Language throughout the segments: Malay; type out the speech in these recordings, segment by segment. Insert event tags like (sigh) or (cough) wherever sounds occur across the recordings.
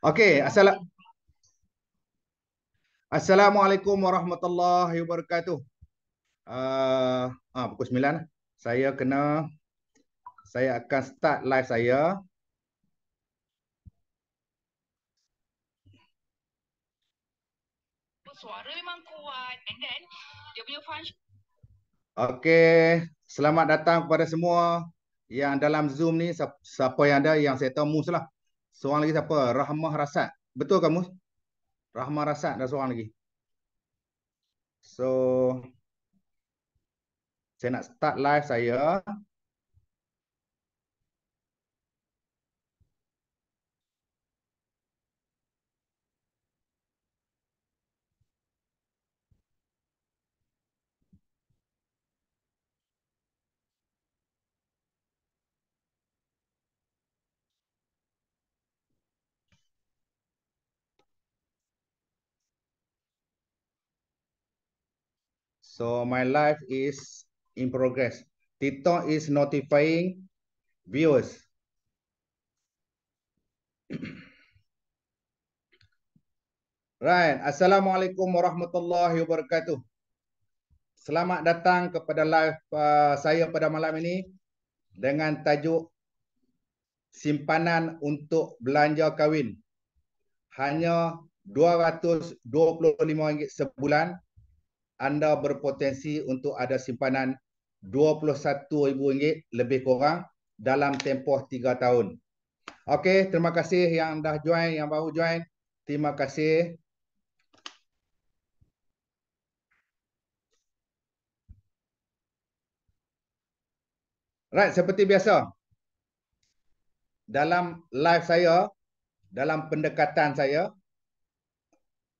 Okey, assal Assalamualaikum warahmatullahi wabarakatuh. Uh, ah, pukul 9. Saya kena saya akan start live saya. Suara memang kuat and then dia punya function. Okey, selamat datang kepada semua yang dalam Zoom ni siapa yang ada yang saya tahu muslah. Seorang lagi siapa? Rahmah Rasad. Betul kamu? Rahmah Rasad dah seorang lagi. So saya nak start live saya. So my life is in progress. TikTok is notifying viewers. (clears throat) right. Assalamualaikum warahmatullahi wabarakatuh. Selamat datang kepada live uh, saya pada malam ini dengan tajuk simpanan untuk belanja kahwin. Hanya RM225 sebulan anda berpotensi untuk ada simpanan RM21,000 lebih kurang dalam tempoh 3 tahun. Okey, terima kasih yang dah join, yang baru join. Terima kasih. Right, seperti biasa. Dalam live saya, dalam pendekatan saya,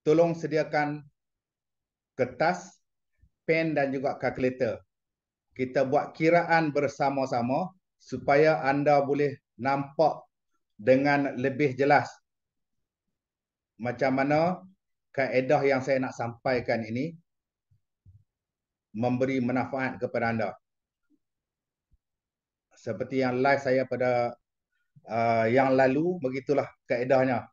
tolong sediakan kertas, pen dan juga kalkulator. Kita buat kiraan bersama-sama supaya anda boleh nampak dengan lebih jelas macam mana kaedah yang saya nak sampaikan ini memberi manfaat kepada anda. Seperti yang live saya pada uh, yang lalu, begitulah kaedahnya.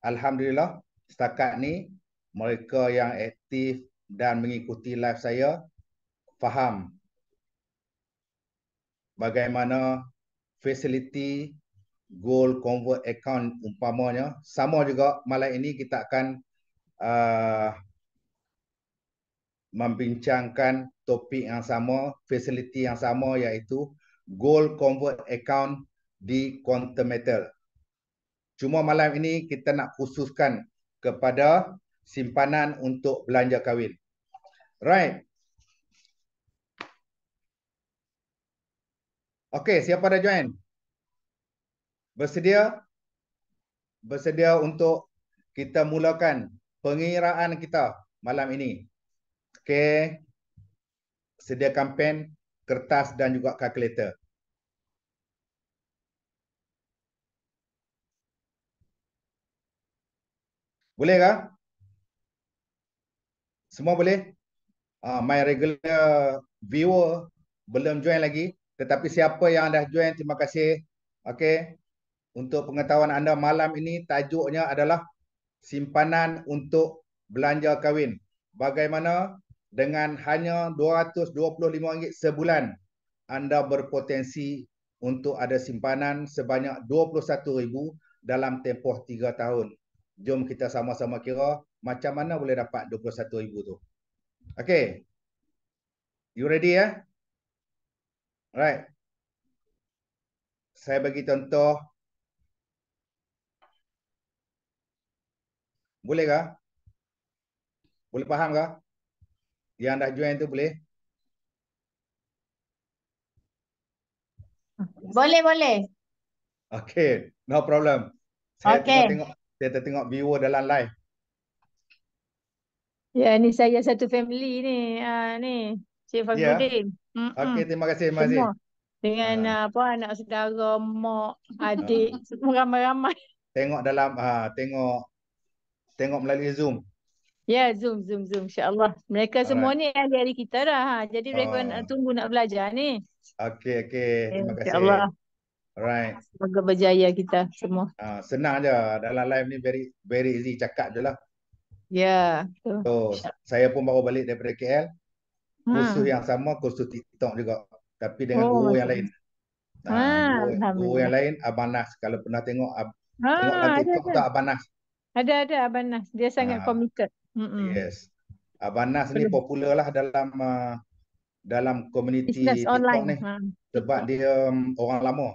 Alhamdulillah, setakat ni mereka yang aktif, dan mengikuti live saya faham bagaimana facility Gold convert account umpamanya sama juga malam ini kita akan uh, membincangkan topik yang sama facility yang sama iaitu Gold convert account di quantum metal cuma malam ini kita nak khususkan kepada simpanan untuk belanja kahwin. Right. Okey, siapa dah join? Bersedia? Bersedia untuk kita mulakan pengiraan kita malam ini. Okey. Sediakan pen, kertas dan juga kalkulator. Bolehkah? Semua boleh? Uh, my regular viewer belum join lagi. Tetapi siapa yang dah join, terima kasih. Okay. Untuk pengetahuan anda malam ini, tajuknya adalah simpanan untuk belanja kahwin. Bagaimana dengan hanya RM225 sebulan, anda berpotensi untuk ada simpanan sebanyak RM21,000 dalam tempoh 3 tahun. Jom kita sama-sama kira macam mana boleh dapat ribu tu. Okay. You ready ya? Eh? Alright. Saya bagi contoh. Boleh ke? Boleh faham ke? Yang dah join tu boleh? Boleh, boleh. Okay, no problem. Saya okay. tengok, tengok, saya tengok viewer dalam live. Ya, ni saya satu family ni. Ha, ni, Cik Fakudin. Ya. Okey, terima kasih Mak Dengan ha. apa anak saudara, mak, ha. adik, ha. semua ramai-ramai. Tengok dalam, ha, tengok tengok melalui Zoom. Ya, Zoom, Zoom, Zoom. InsyaAllah. Mereka Alright. semua ni adik-adik kita dah. Ha. Jadi ha. mereka ha. nak tunggu nak belajar ni. Okey, okey. Ya, terima kasih. Allah. Alright. Semoga berjaya kita semua. Ha, senang aja Dalam live ni very very easy cakap je lah. Yeah. Ya, so, saya pun baru balik daripada KL. Hmm. yang sama, kursus TikTok juga. Tapi dengan oh. guru yang lain. Ah, ah guru, guru yang lain, Abang Nas. Kalau pernah tengok, ab, ah, tengok lah ada, TikTok ada. tak Abang Nas? Ada, ada Abang Nas. Dia sangat ah. committed. Mm-mm. Yes. Abang Nas ni popular lah dalam uh, dalam komuniti TikTok online. ni. Ha. Sebab dia um, orang lama.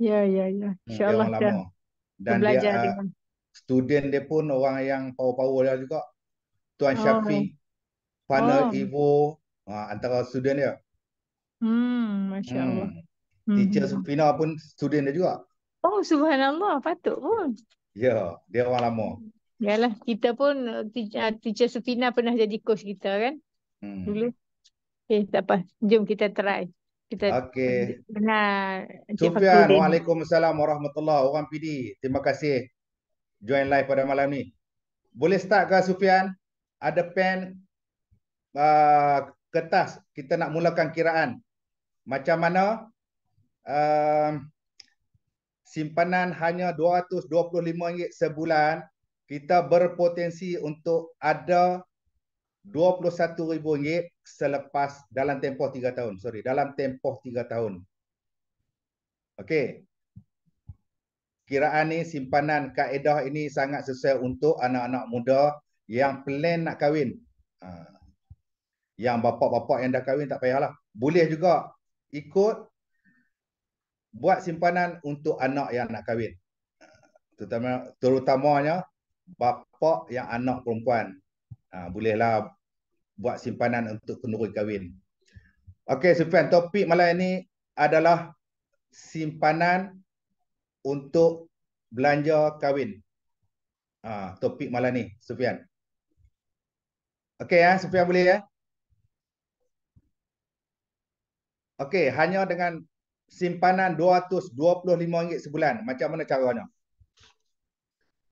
Ya, ya, ya. InsyaAllah dia. Orang Dan dia, dia, dia, dia, student dia pun orang yang power-power dia juga. Tuan oh. Syafiq, Panel oh. Evo, uh, ha, antara student dia. Hmm, Masya hmm. Allah. Teacher hmm. Sufina pun student dia juga. Oh, subhanallah. Patut pun. Ya, yeah, dia orang lama. Yalah, kita pun uh, uh, teacher Sufina pernah jadi coach kita kan? Hmm. Dulu. Okay, eh, tak apa. Jom kita try. Kita okay. Sufian, Waalaikumsalam Warahmatullahi Wabarakatuh. Orang PD, terima kasih join live pada malam ni. Boleh start ke Sufian? Ada pen uh, kertas kita nak mulakan kiraan. Macam mana uh, simpanan hanya RM225 sebulan, kita berpotensi untuk ada RM21,000 selepas dalam tempoh 3 tahun. Sorry, dalam tempoh 3 tahun. Okey, kiraan ni simpanan kaedah ini sangat sesuai untuk anak-anak muda yang plan nak kahwin. Ha. Yang bapa-bapa yang dah kahwin tak payahlah. Boleh juga ikut buat simpanan untuk anak yang nak kahwin. Ha. Terutama, terutamanya bapa yang anak perempuan. Ha, bolehlah buat simpanan untuk kenduri kahwin. Okey, Sufian. Topik malam ini adalah simpanan untuk belanja kahwin. Ha, topik malam ni, Sufian. Okey ya, Sufian boleh ya? Okey, hanya dengan simpanan RM225 sebulan. Macam mana caranya?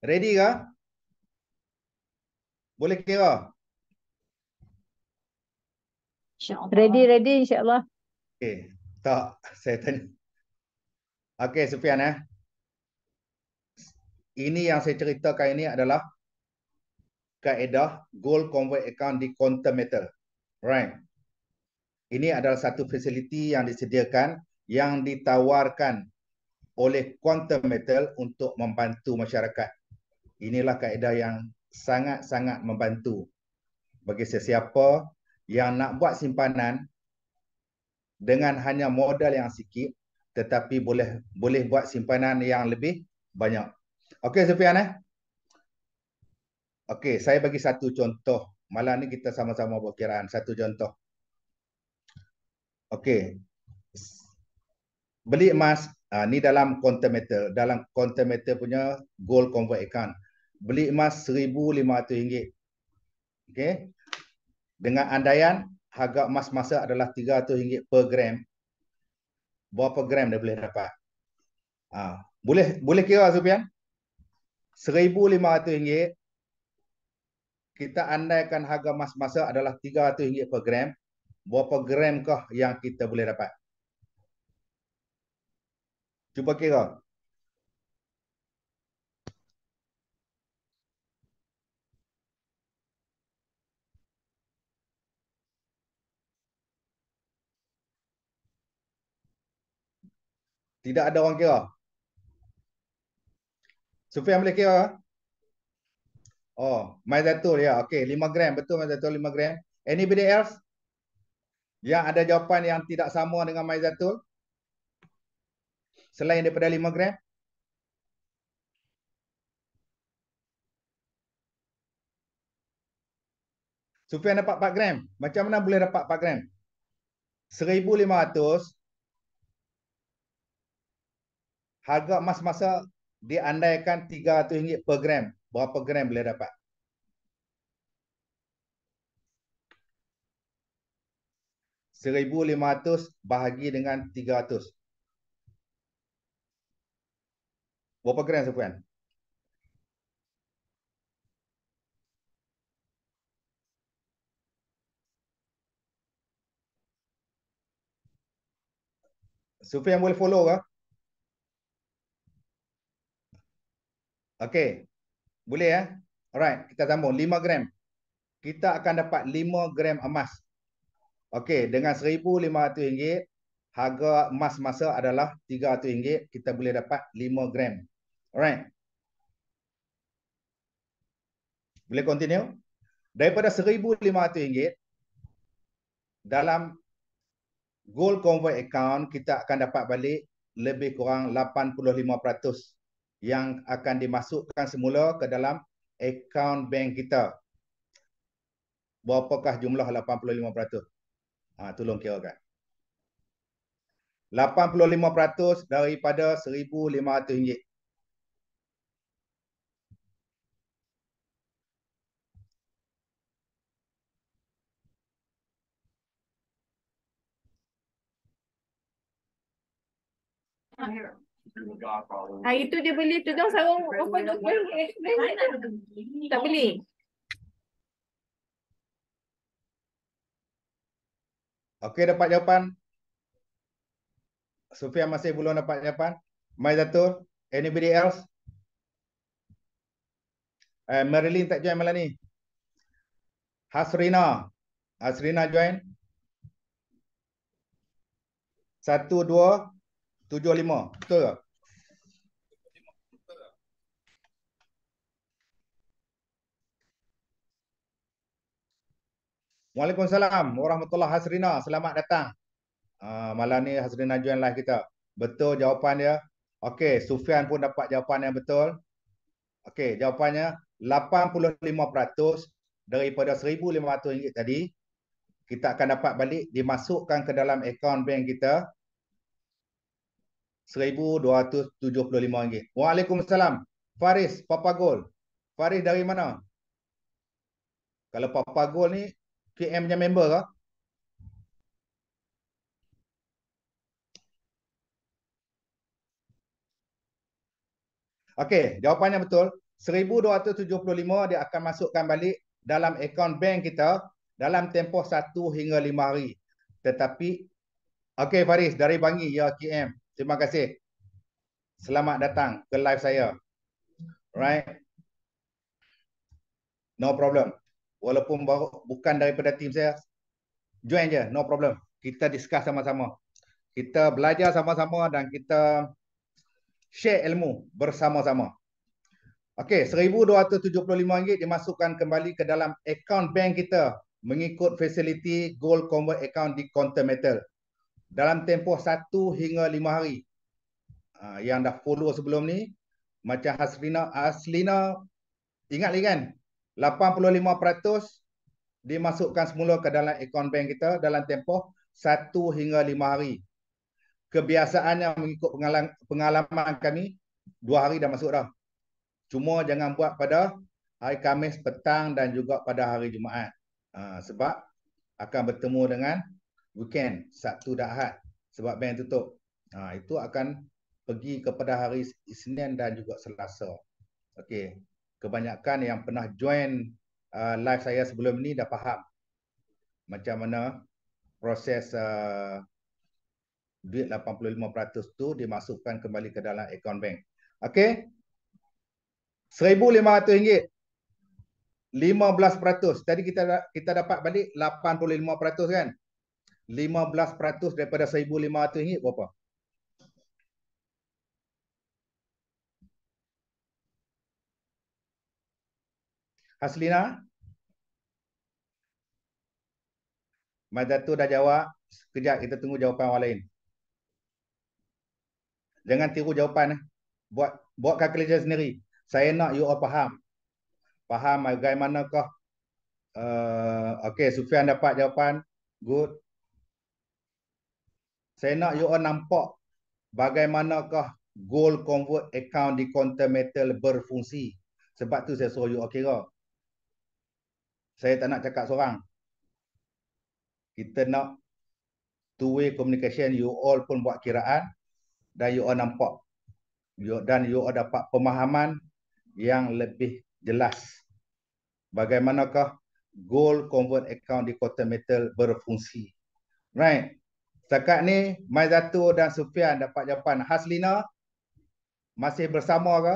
Ready ke? Boleh kira? Insya ready, ready insyaAllah. Okey, tak. (laughs) Saya tanya. Okey, Sufian. Eh. Ini yang saya ceritakan ini adalah kaedah gold convert account di Quantum metal. Right. Ini adalah satu fasiliti yang disediakan yang ditawarkan oleh quantum metal untuk membantu masyarakat. Inilah kaedah yang sangat-sangat membantu bagi sesiapa yang nak buat simpanan dengan hanya modal yang sikit tetapi boleh boleh buat simpanan yang lebih banyak. Okey, Sufian eh. Okey, saya bagi satu contoh. Malam ni kita sama-sama buat kiraan. Satu contoh. Okey. Beli emas. Uh, ni dalam counter meter. Dalam counter meter punya gold convert account. Beli emas RM1,500. Okey. Dengan andaian, harga emas masa adalah RM300 per gram. Berapa gram dia boleh dapat? Uh, boleh boleh kira, Sufian? RM1,500 kita andaikan harga emas masa adalah RM300 per gram berapa gram kah yang kita boleh dapat cuba kira tidak ada orang kira Sufi yang boleh kira. Oh, Maizatul, ya. Okay, 5 gram. Betul Maizatul, 5 gram. Anybody else? Yang ada jawapan yang tidak sama dengan Maizatul? Selain daripada 5 gram? Sufian dapat 4 gram. Macam mana boleh dapat 4 gram? 1,500. Harga emas masa diandaikan RM300 per gram. Berapa gram boleh dapat? RM1,500 bahagi dengan RM300. Berapa gram sepuan? Supaya yang boleh follow ke? Okey. Boleh ya? Alright, kita sambung 5 gram. Kita akan dapat 5 gram emas. Okey, dengan RM1500 harga emas masa adalah RM300 kita boleh dapat 5 gram. Alright. Boleh continue? Daripada RM1500 dalam gold convert account kita akan dapat balik lebih kurang 85% yang akan dimasukkan semula ke dalam akaun bank kita. Berapakah jumlah 85%? Ha, tolong kirakan. 85% daripada RM1,500. here. Hari ah, tu dia beli tudung sarung apa tu Tak beli. Okey dapat jawapan. Sofia masih belum dapat jawapan. Mai Zatur, anybody else? Uh, Marilyn tak join malam ni. Hasrina. Hasrina join. Satu, dua, tujuh, lima. Betul tak? Waalaikumsalam warahmatullahi Hasrina. Selamat datang. Uh, malam ni Hasrina join live kita. Betul jawapan dia. Okey, Sufian pun dapat jawapan yang betul. Okey, jawapannya 85% daripada RM1,500 tadi kita akan dapat balik dimasukkan ke dalam akaun bank kita RM1,275. Waalaikumsalam. Faris, Papa Gold. Faris dari mana? Kalau Papa Gold ni KM punya member ke? Okey, jawapannya betul. 1275 dia akan masukkan balik dalam akaun bank kita dalam tempoh 1 hingga 5 hari. Tetapi Okey Faris dari Bangi ya KM. Terima kasih. Selamat datang ke live saya. Right. No problem walaupun baru, bukan daripada tim saya join je no problem kita discuss sama-sama kita belajar sama-sama dan kita share ilmu bersama-sama okey 1275 ringgit dimasukkan kembali ke dalam account bank kita mengikut facility gold convert account di counter metal dalam tempoh 1 hingga 5 hari ha, yang dah follow sebelum ni macam Haslina Haslina ingat lagi kan 85% dimasukkan semula ke dalam akaun bank kita dalam tempoh 1 hingga 5 hari. Kebiasaannya mengikut pengalaman kami 2 hari dah masuk dah. Cuma jangan buat pada hari Kamis petang dan juga pada hari Jumaat. Ha, sebab akan bertemu dengan weekend Sabtu dan Ahad sebab bank tutup. Ha, itu akan pergi kepada hari Isnin dan juga Selasa. Okey kebanyakan yang pernah join uh, live saya sebelum ni dah faham macam mana proses uh, duit 85% tu dimasukkan kembali ke dalam akaun bank. Okey. RM1500. 15%. Tadi kita kita dapat balik 85% kan? 15% daripada RM1500 berapa? 15% Haslina? Mazda dah jawab. Sekejap kita tunggu jawapan orang lain. Jangan tiru jawapan. Eh. Buat buat calculation sendiri. Saya nak you all faham. Faham bagaimana kau. Uh, eh, okay, Sufian dapat jawapan. Good. Saya nak you all nampak bagaimanakah gold convert account di counter metal berfungsi. Sebab tu saya suruh you all kira saya tak nak cakap seorang. Kita nak two-way communication, you all pun buat kiraan dan you all nampak. You, dan you all dapat pemahaman yang lebih jelas. Bagaimanakah gold convert account di Quarter Metal berfungsi. Right. Setakat ni, Mai Zatu dan Sufian dapat jawapan. Haslina masih bersama ke?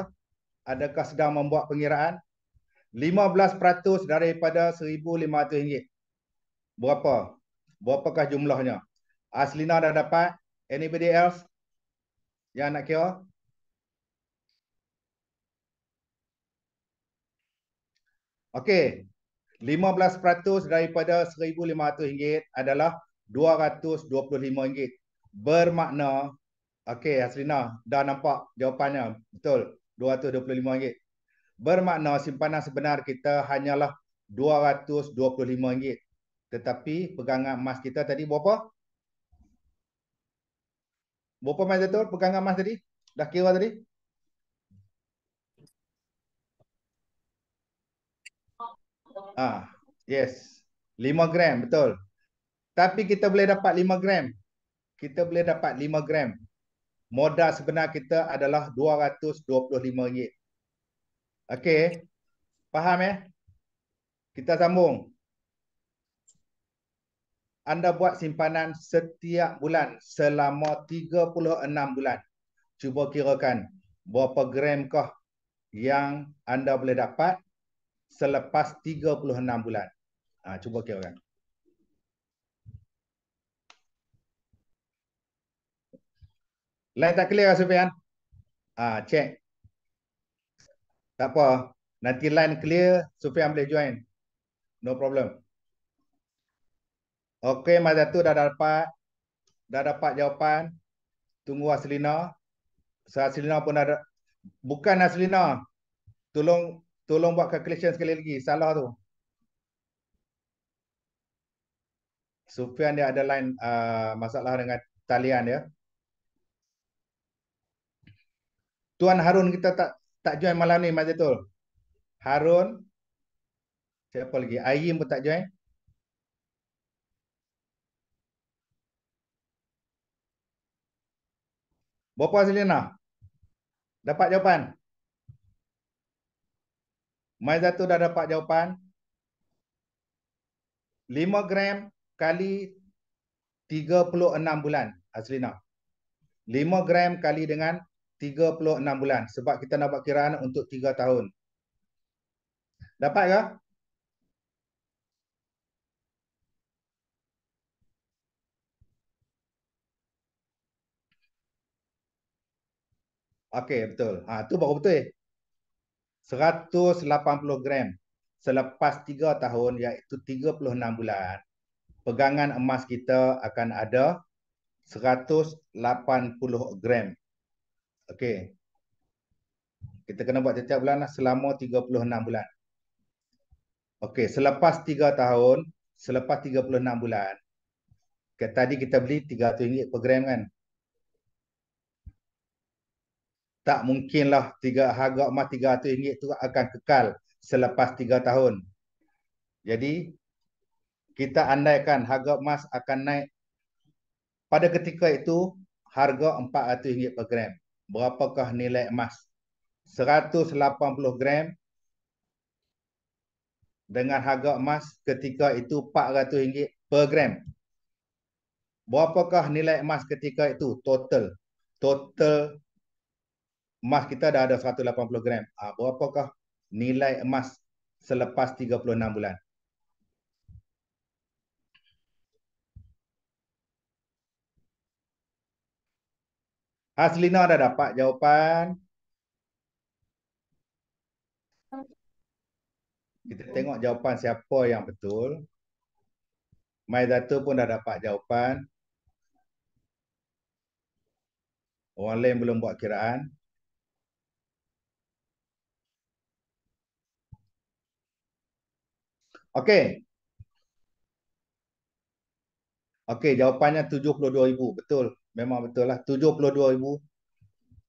Adakah sedang membuat pengiraan? 15% daripada RM1,500. Berapa? Berapakah jumlahnya? Aslina dah dapat. Anybody else? Yang nak kira? Okey. 15% daripada RM1,500 adalah RM225. Bermakna, okey Aslina dah nampak jawapannya. Betul. RM225. Bermakna simpanan sebenar kita hanyalah RM225. Tetapi pegangan emas kita tadi berapa? Berapa Mas Dato' pegangan emas tadi? Dah kira tadi? Ah, yes. 5 gram, betul. Tapi kita boleh dapat 5 gram. Kita boleh dapat 5 gram. Modal sebenar kita adalah RM225. Okey. Faham ya? Kita sambung. Anda buat simpanan setiap bulan selama 36 bulan. Cuba kirakan berapa gram kah yang anda boleh dapat selepas 36 bulan. Ha, cuba kirakan. Lain tak clear Sufian? Ah, ha, check. Tak apa. Nanti line clear, Sufian boleh join. No problem. Okay masa tu dah dapat dah dapat jawapan. Tunggu Aslina. So Aslina pun ada bukan Aslina. Tolong tolong buat calculation sekali lagi. Salah tu. Sufian dia ada line uh, masalah dengan talian dia. Ya. Tuan Harun kita tak tak join malam ni Mat Zaitul. Harun. Siapa lagi? Ayim pun tak join. Bapa Selena? Dapat jawapan? Mat Zaitul dah dapat jawapan. 5 gram kali 36 bulan Aslina. 5 gram kali dengan 36 bulan sebab kita nak buat kiraan untuk 3 tahun. Dapat ke? Okey, betul. Ha tu baru betul eh. 180 gram selepas 3 tahun iaitu 36 bulan pegangan emas kita akan ada 180 gram Okey. Kita kena buat setiap bulan lah selama 36 bulan. Okey, selepas 3 tahun, selepas 36 bulan. Okey, tadi kita beli RM300 per gram kan? Tak mungkinlah tiga harga emas RM300 tu akan kekal selepas 3 tahun. Jadi kita andaikan harga emas akan naik pada ketika itu harga RM400 per gram berapakah nilai emas 180 gram dengan harga emas ketika itu RM400 per gram berapakah nilai emas ketika itu total total emas kita dah ada 180 gram ah, berapakah nilai emas selepas 36 bulan Haslina dah dapat jawapan. Kita tengok jawapan siapa yang betul. Mai pun dah dapat jawapan. Orang lain belum buat kiraan. Okey. Okey, jawapannya 72,000. Betul memang betul lah 72000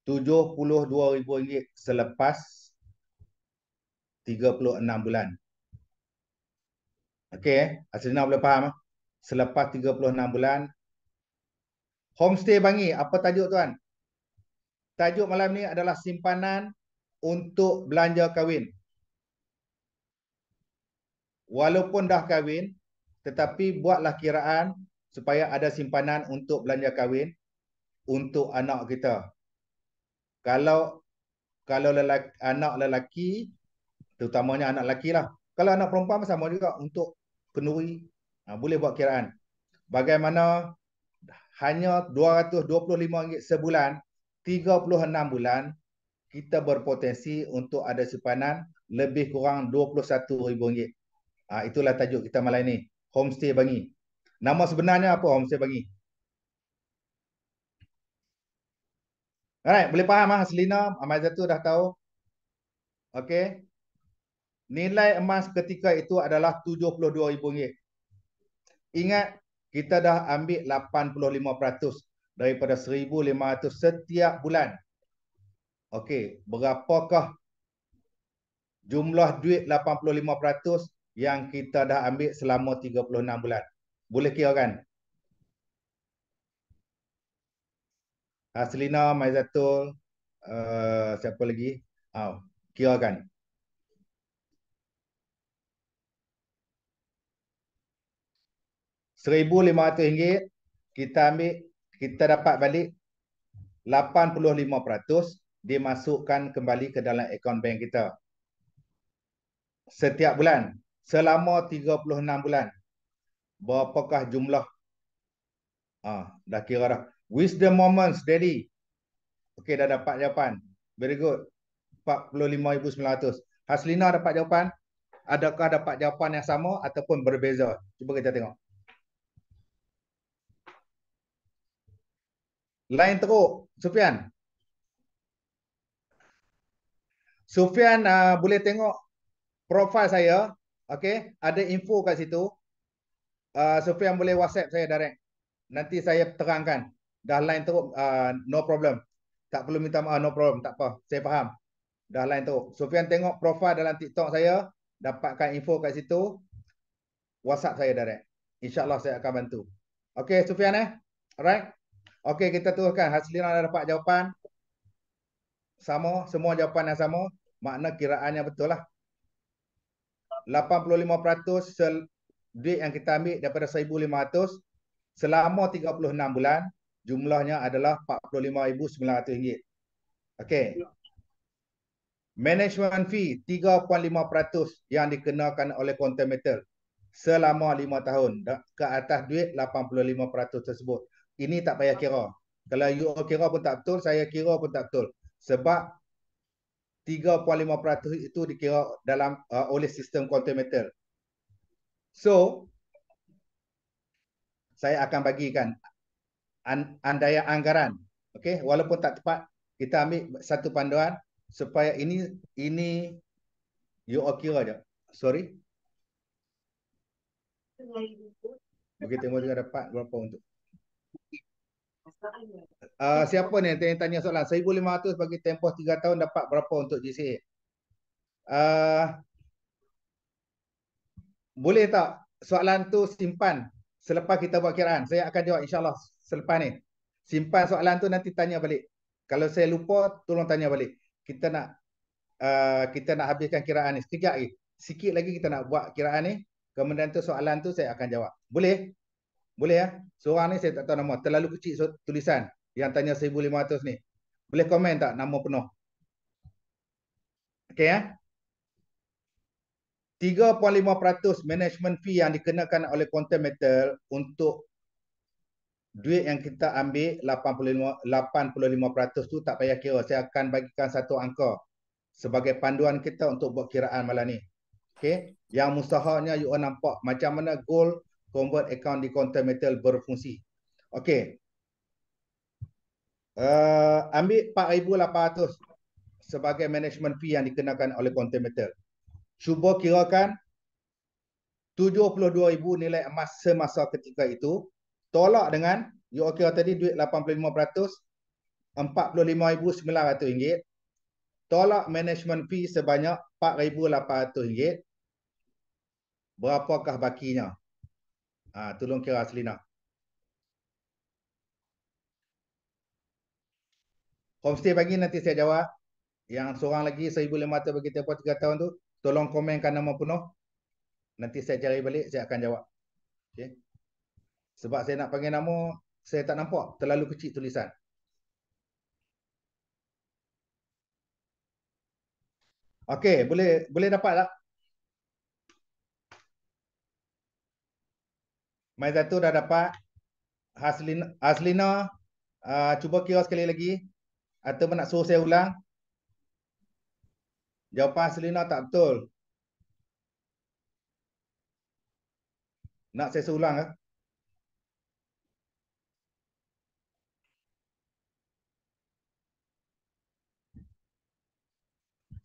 72000 ringgit selepas 36 bulan Okey eh Azrina boleh faham eh? selepas 36 bulan homestay bangi apa tajuk tuan tajuk malam ni adalah simpanan untuk belanja kahwin walaupun dah kahwin tetapi buatlah kiraan supaya ada simpanan untuk belanja kahwin untuk anak kita. Kalau kalau lelaki, anak lelaki, terutamanya anak lelaki lah. Kalau anak perempuan sama juga untuk kenduri. Ha, boleh buat kiraan. Bagaimana hanya RM225 sebulan, 36 bulan, kita berpotensi untuk ada simpanan lebih kurang RM21,000. Ha, itulah tajuk kita malam ini. Homestay Bangi. Nama sebenarnya apa Homestay Bangi? Alright, boleh faham lah Selina, Amal Zatul dah tahu. Okey, Nilai emas ketika itu adalah RM72,000. Ingat, kita dah ambil 85% daripada RM1,500 setiap bulan. Okay, berapakah jumlah duit 85% yang kita dah ambil selama 36 bulan? Boleh kira kan? Haslina, Maizatul, uh, siapa lagi? Oh, kira kan. RM1,500 kita ambil, kita dapat balik 85% dimasukkan kembali ke dalam akaun bank kita. Setiap bulan, selama 36 bulan, berapakah jumlah? Ah, dah kira dah. Wisdom moments, Daddy. Okay, dah dapat jawapan. Very good. 45,900. Haslina dapat jawapan? Adakah dapat jawapan yang sama ataupun berbeza? Cuba kita tengok. Lain teruk. Sufian. Sufian uh, ah, boleh tengok profil saya. Okay. Ada info kat situ. Uh, ah, Sufian boleh WhatsApp saya direct. Nanti saya terangkan dah lain teruk uh, no problem. Tak perlu minta maaf no problem, tak apa. Saya faham. Dah lain teruk. Sofian tengok profil dalam TikTok saya, dapatkan info kat situ. WhatsApp saya direct. Insyaallah saya akan bantu. Okay, Sofian eh. Alright. Okay, kita teruskan. Hasilina dah dapat jawapan. Sama, semua jawapan yang sama. Makna kiraannya betul lah. 85% sel duit yang kita ambil daripada 1500 selama 36 bulan jumlahnya adalah RM45,900. Okey. Ya. Management fee 3.5% yang dikenakan oleh contaminator selama 5 tahun ke atas duit 85% tersebut. Ini tak payah kira. Kalau you all kira pun tak betul, saya kira pun tak betul. Sebab 3.5% itu dikira dalam uh, oleh sistem contaminator. So saya akan bagikan andaian anggaran. Okey, walaupun tak tepat, kita ambil satu panduan supaya ini ini you all kira je. Sorry. Okey, tengok juga dapat berapa untuk. Uh, siapa ni yang tanya soalan? 1500 bagi tempoh 3 tahun dapat berapa untuk GCA? Uh, ah, boleh tak soalan tu simpan selepas kita buat kiraan? Saya akan jawab insyaAllah selepas ni. Simpan soalan tu nanti tanya balik. Kalau saya lupa tolong tanya balik. Kita nak uh, kita nak habiskan kiraan ni sekejap lagi. Sikit lagi kita nak buat kiraan ni. Kemudian tu soalan tu saya akan jawab. Boleh? Boleh ya? Seorang ni saya tak tahu nama. Terlalu kecil so, tulisan yang tanya 1500 ni. Boleh komen tak nama penuh? Okey ya? 3.5% management fee yang dikenakan oleh content metal untuk duit yang kita ambil 85 85% tu tak payah kira. Saya akan bagikan satu angka sebagai panduan kita untuk buat kiraan malam ni. Okay? Yang mustahaknya you all nampak macam mana gold convert account di counter metal berfungsi. Okey. Uh, ambil 4800 sebagai management fee yang dikenakan oleh counter metal. Cuba kirakan 72000 nilai emas semasa ketika itu tolak dengan okay, lah tadi duit 85% 45,900 ringgit. tolak management fee sebanyak rm ringgit. berapakah bakinya? Ha, tolong kira Aslina. Homestay bagi nanti saya jawab. Yang seorang lagi RM1,500 bagi tempoh 3 tahun tu tolong komenkan nama penuh. Nanti saya cari balik, saya akan jawab. Okay. Sebab saya nak panggil nama, saya tak nampak. Terlalu kecil tulisan. Okey, boleh boleh dapat tak? Mai tu dah dapat. Haslina, Haslina uh, cuba kira sekali lagi. Atau nak suruh saya ulang. Jawapan Haslina tak betul. Nak saya suruh ulang ke?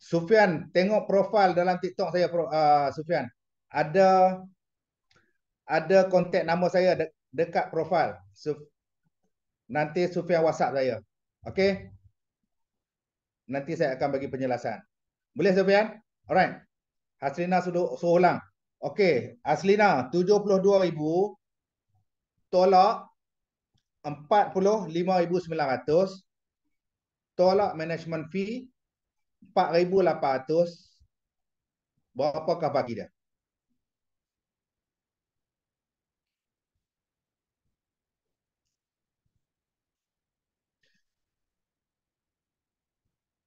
Sufian, tengok profil dalam TikTok saya, uh, ah, Sufian. Ada ada kontak nama saya de dekat profil. So, nanti Sufian WhatsApp saya. Okey? Nanti saya akan bagi penjelasan. Boleh Sufian? Alright. Haslina suruh, suruh ulang. Okey. Haslina, 72,000. Tolak 45,900. Tolak management fee 4,800 berapakah bagi dia?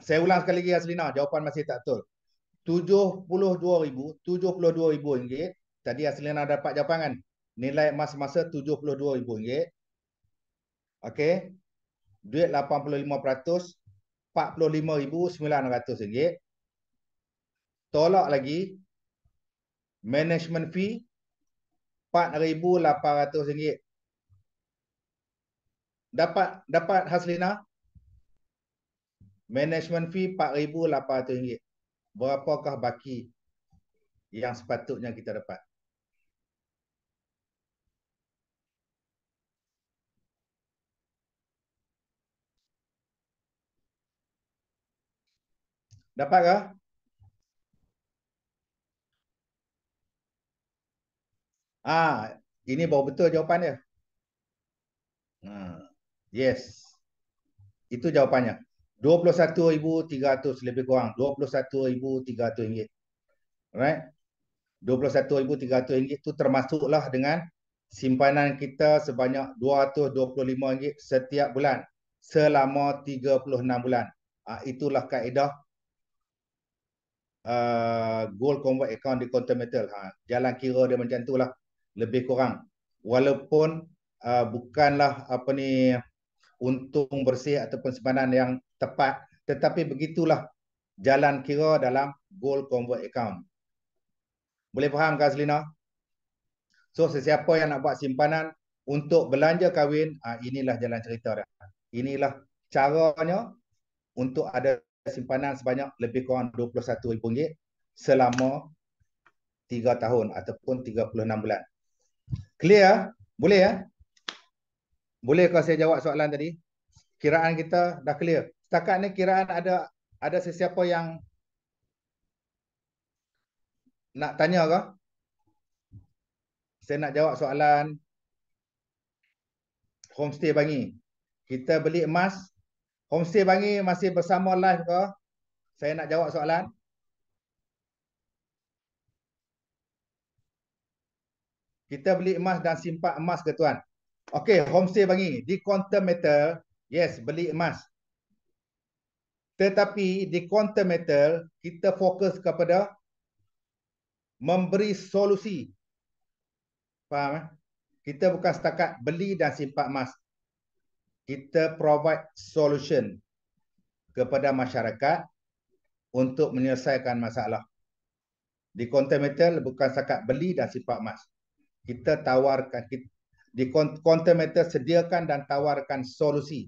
Saya ulang sekali lagi Azlina, jawapan masih tak betul. 72,000, 72,000 ringgit. Tadi Azlina dapat jawapan kan? Nilai emas masa 72,000 ringgit. Okey. Duit 85% 45900 ringgit tolak lagi management fee 4800 ringgit dapat dapat haslina management fee 4800 ringgit berapakah baki yang sepatutnya kita dapat Dapat ke? Ah, ini baru betul jawapan dia. Ah, yes. Itu jawapannya. 21300 lebih kurang 21300 ringgit. Alright. 21300 ringgit tu termasuklah dengan simpanan kita sebanyak 225 ringgit setiap bulan selama 36 bulan. Ah itulah kaedah Uh, gold convert account di counter metal. Ha, jalan kira dia macam tu lah. Lebih kurang. Walaupun uh, bukanlah apa ni untung bersih ataupun simpanan yang tepat. Tetapi begitulah jalan kira dalam gold convert account. Boleh faham ke Azlina? So sesiapa yang nak buat simpanan untuk belanja kahwin, ah, inilah jalan cerita dia. Inilah caranya untuk ada simpanan sebanyak lebih kurang RM21,000 selama 3 tahun ataupun 36 bulan. Clear? Ya? Boleh ya? Bolehkah saya jawab soalan tadi? Kiraan kita dah clear. Setakat ni kiraan ada ada sesiapa yang nak tanya ke? Saya nak jawab soalan homestay bangi. Kita beli emas Homestay Bangi masih bersama live ke? Saya nak jawab soalan. Kita beli emas dan simpan emas ke tuan? Okey, Homestay Bangi. Di counter metal, yes, beli emas. Tetapi di counter metal, kita fokus kepada memberi solusi. Faham eh? Kita bukan setakat beli dan simpan emas kita provide solution kepada masyarakat untuk menyelesaikan masalah. Di konten metal bukan sekat beli dan sifat mas. Kita tawarkan, kita, di konten metal sediakan dan tawarkan solusi.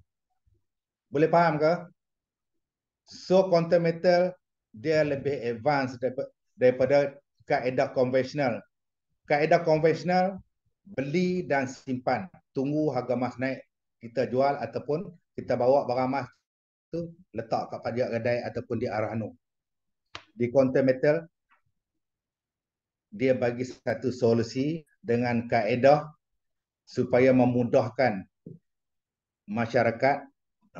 Boleh faham ke? So konten metal dia lebih advance daripada, daripada kaedah konvensional. Kaedah konvensional beli dan simpan. Tunggu harga mas naik kita jual ataupun kita bawa barang emas tu letak kat pajak kedai ataupun di Arhanu. Di counter metal, dia bagi satu solusi dengan kaedah supaya memudahkan masyarakat.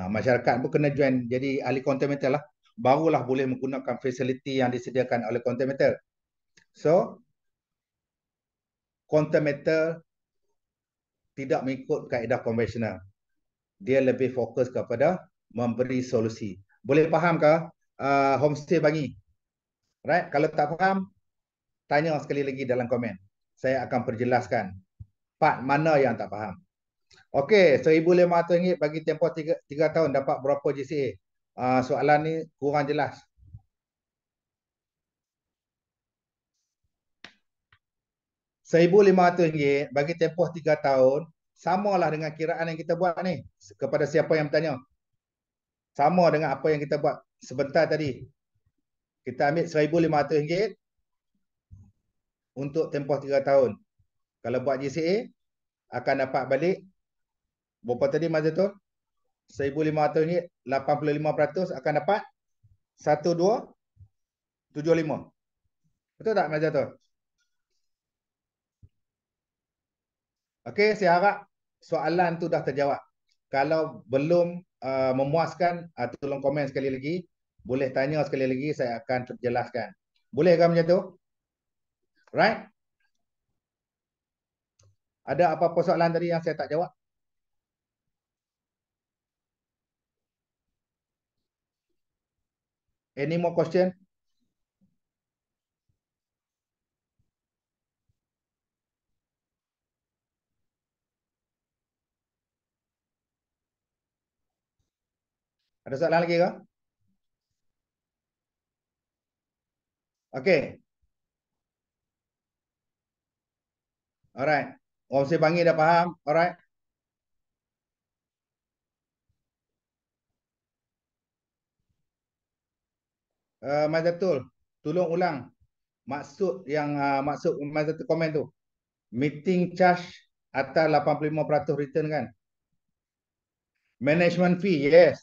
Ha, masyarakat pun kena join jadi ahli counter metal lah. Barulah boleh menggunakan fasiliti yang disediakan oleh counter metal. So, counter metal tidak mengikut kaedah konvensional dia lebih fokus kepada memberi solusi. Boleh faham ke uh, homestay bangi? Right? Kalau tak faham, tanya sekali lagi dalam komen. Saya akan perjelaskan part mana yang tak faham. Okey, RM1,500 bagi tempoh 3, 3 tahun dapat berapa GCA? Uh, soalan ni kurang jelas. RM1,500 bagi tempoh 3 tahun samalah dengan kiraan yang kita buat ni kepada siapa yang bertanya sama dengan apa yang kita buat sebentar tadi kita ambil RM1,500 untuk tempoh 3 tahun kalau buat GCA akan dapat balik berapa tadi masa tu RM1,500 85% akan dapat 1,2,75 betul tak masa tu Okey, saya harap soalan tu dah terjawab. Kalau belum uh, memuaskan, uh, tolong komen sekali lagi. Boleh tanya sekali lagi, saya akan terjelaskan. Bolehkah macam tu? Right? Ada apa-apa soalan tadi yang saya tak jawab? Any more question? Ada soalan lagi ke? Okey. Alright. Orang saya panggil dah faham. Alright. Uh, eh, Mazda tolong ulang maksud yang uh, maksud Mazda tu komen tu. Meeting charge atas 85% return kan? Management fee, yes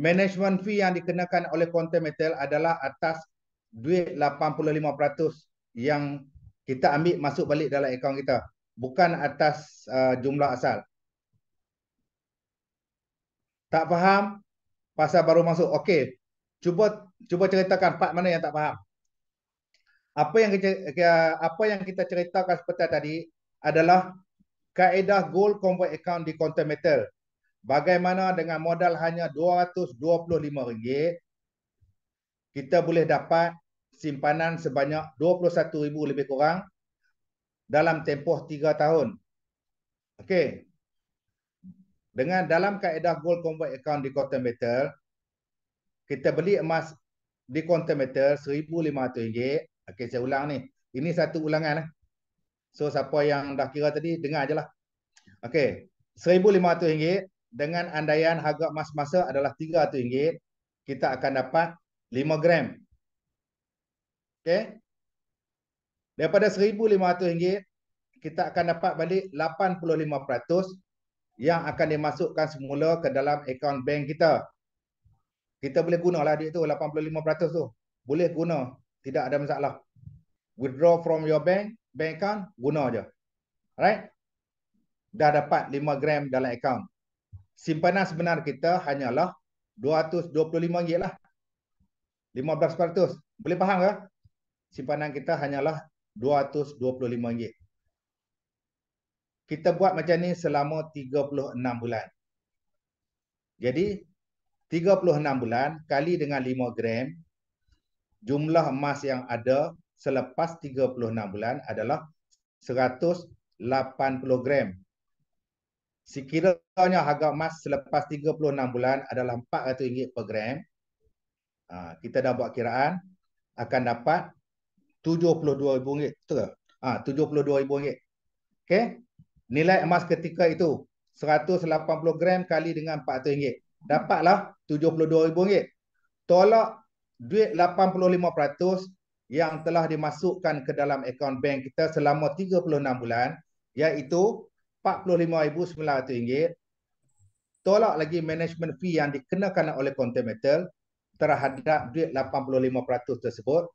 management fee yang dikenakan oleh konten metal adalah atas duit 85% yang kita ambil masuk balik dalam akaun kita. Bukan atas uh, jumlah asal. Tak faham? Pasal baru masuk. Okey. Cuba cuba ceritakan part mana yang tak faham. Apa yang kita, apa yang kita ceritakan seperti tadi adalah kaedah gold convert account di counter metal bagaimana dengan modal hanya RM225, kita boleh dapat simpanan sebanyak RM21,000 lebih kurang dalam tempoh 3 tahun. Okey. Dengan dalam kaedah Gold Convert Account di Quantum Metal, kita beli emas di Quantum Metal RM1,500. Okey, saya ulang ni. Ini satu ulangan. Eh. So, siapa yang dah kira tadi, dengar je lah. Okey. RM1,500 dengan andaian harga emas semasa adalah RM300, kita akan dapat 5 gram. Okey. Daripada RM1,500, kita akan dapat balik 85% yang akan dimasukkan semula ke dalam akaun bank kita. Kita boleh guna lah duit tu, 85% tu. Boleh guna. Tidak ada masalah. Withdraw from your bank, bank account, guna je. Alright? Dah dapat 5 gram dalam akaun simpanan sebenar kita hanyalah 225 ringgit lah. 15%. Boleh faham ke? Simpanan kita hanyalah 225 ringgit. Kita buat macam ni selama 36 bulan. Jadi 36 bulan kali dengan 5 gram jumlah emas yang ada selepas 36 bulan adalah 180 gram sekiranya harga emas selepas 36 bulan adalah RM400 per gram, ha, kita dah buat kiraan akan dapat RM72,000. Betul ke? Ha, RM72,000. Okay? Nilai emas ketika itu 180 gram kali dengan RM400. Dapatlah RM72,000. Tolak duit 85% yang telah dimasukkan ke dalam akaun bank kita selama 36 bulan iaitu RM45,900 tolak lagi management fee yang dikenakan oleh konten metal terhadap duit 85% tersebut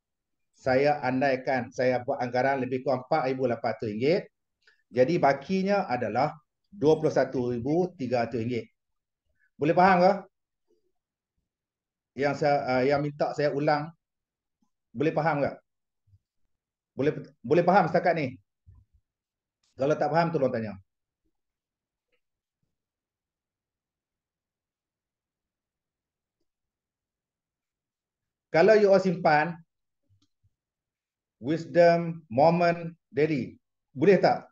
saya andaikan saya buat anggaran lebih kurang RM4,800 jadi bakinya adalah RM21,300 boleh faham ke? yang saya uh, yang minta saya ulang boleh faham ke? boleh boleh faham setakat ni? kalau tak faham tolong tanya Kalau you all simpan wisdom moment daddy, boleh tak?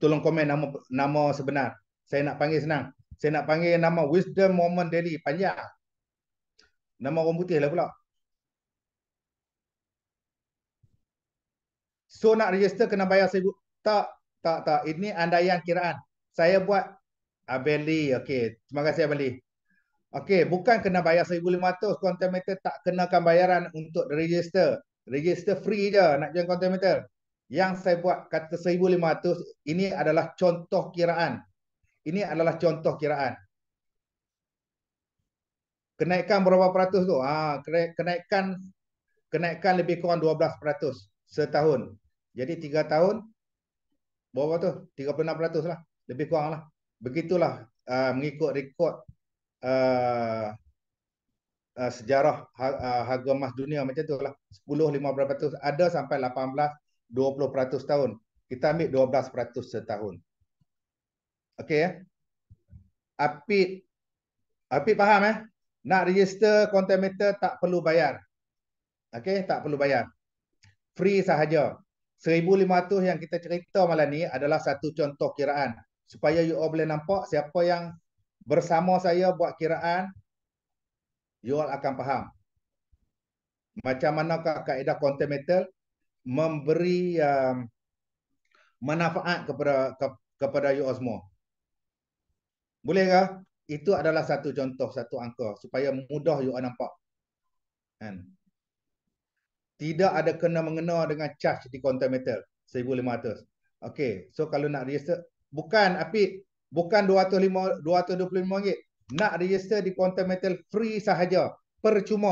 Tolong komen nama nama sebenar. Saya nak panggil senang. Saya nak panggil nama wisdom moment daddy panjang. Nama orang putih lah pula. So nak register kena bayar saya Tak, tak, tak. Ini andaian kiraan. Saya buat Abeli. Okay, Terima kasih Abeli. Okey, bukan kena bayar RM1,500. Quantum meter tak kenakan bayaran untuk register. Register free je nak join quantum meter. Yang saya buat kata RM1,500 ini adalah contoh kiraan. Ini adalah contoh kiraan. Kenaikan berapa peratus tu? Ha, kenaikan kenaikan lebih kurang 12 peratus setahun. Jadi 3 tahun berapa tu? 36 peratus lah. Lebih kurang lah. Begitulah uh, mengikut rekod uh, uh, sejarah ha, uh, harga emas dunia macam tu lah. 10-15% ada sampai 18-20% tahun. Kita ambil 12% setahun. Okey ya. Eh? Apit. Apit faham eh? Nak register konten meter tak perlu bayar. Okey, tak perlu bayar. Free sahaja. 1,500 yang kita cerita malam ni adalah satu contoh kiraan. Supaya you all boleh nampak siapa yang bersama saya buat kiraan, you all akan faham. Macam mana kaedah quantum metal memberi um, manfaat kepada ke, kepada you all semua. Bolehkah? Itu adalah satu contoh, satu angka supaya mudah you all nampak. Kan? Tidak ada kena-mengena dengan charge di quantum metal. 1500. Okay, so kalau nak register, bukan Apit, bukan 205 225 ringgit nak register di kuantum metal free sahaja percuma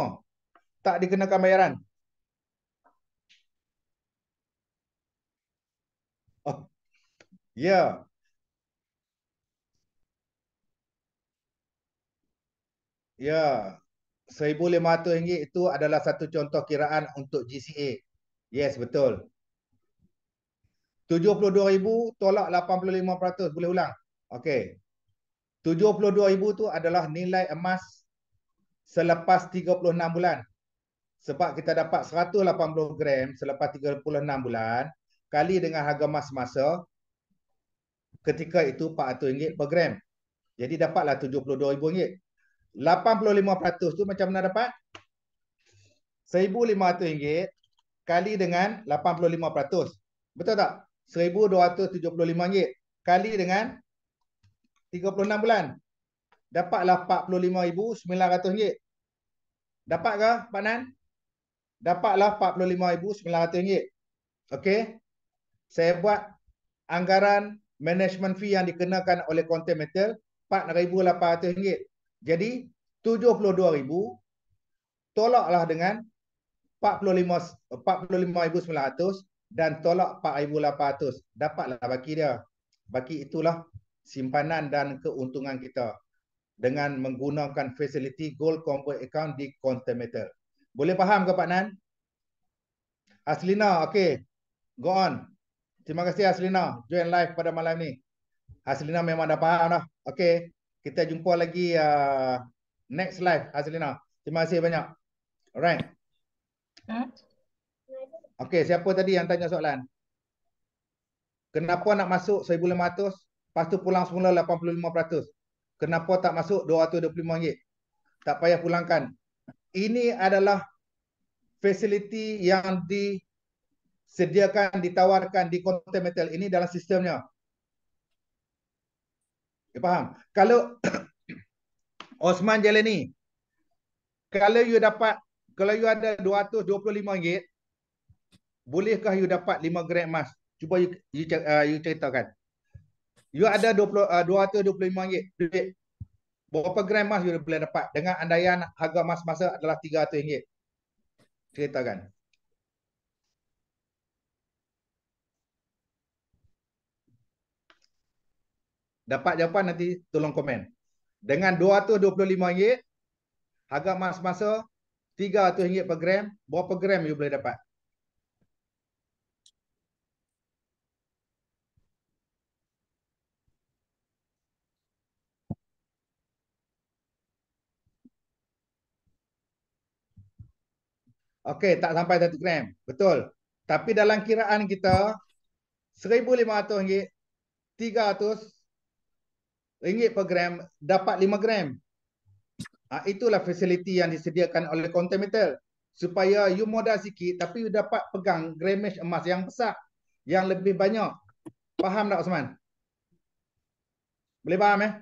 tak dikenakan bayaran oh. ya yeah. Ya, RM1,500 itu adalah satu contoh kiraan untuk GCA. Yes, betul. RM72,000 tolak 85%. Boleh ulang? Okey. 72000 tu adalah nilai emas selepas 36 bulan. Sebab kita dapat 180 gram selepas 36 bulan kali dengan harga emas masa ketika itu RM400 per gram. Jadi dapatlah RM72,000. 85% tu macam mana dapat? RM1,500 kali dengan 85%. Betul tak? RM1,275 kali dengan 36 bulan. Dapatlah RM45,900. Dapatkah Pak Nan? Dapatlah rm ringgit. Okey. Saya buat anggaran management fee yang dikenakan oleh content metal rm ringgit. Jadi RM72,000 tolaklah dengan RM45,900 dan tolak RM4,800. Dapatlah baki dia. Baki itulah simpanan dan keuntungan kita dengan menggunakan facility gold combo account di Contemeter. Boleh faham ke Pak Nan? Aslina, okay. Go on. Terima kasih Aslina join live pada malam ni. Aslina memang dah faham dah. Okay, kita jumpa lagi uh, next live Aslina. Terima kasih banyak. Alright. Hmm? Okay, siapa tadi yang tanya soalan? Kenapa nak masuk 1500? Lepas tu pulang semula 85%. Kenapa tak masuk RM225? Tak payah pulangkan. Ini adalah facility yang disediakan, ditawarkan di konten metal. Ini dalam sistemnya. Ya, faham? Kalau (coughs) Osman Jelani, kalau you dapat, kalau you ada RM225, bolehkah you dapat 5 gram emas? Cuba you, you, uh, you ceritakan. You ada 20, uh, 225 ringgit duit. Berapa gram emas you boleh dapat? Dengan andaian harga emas masa adalah 300 ringgit. Ceritakan. Dapat jawapan nanti tolong komen. Dengan 225 ringgit, harga emas masa 300 ringgit per gram. Berapa gram you boleh dapat? Okey, tak sampai 1 gram. Betul. Tapi dalam kiraan kita, RM1,500, RM300 per gram dapat 5 gram. Ha, itulah fasiliti yang disediakan oleh Quantum Metal. Supaya you modal sikit tapi you dapat pegang gramage emas yang besar. Yang lebih banyak. Faham tak Osman? Boleh faham ya? Eh?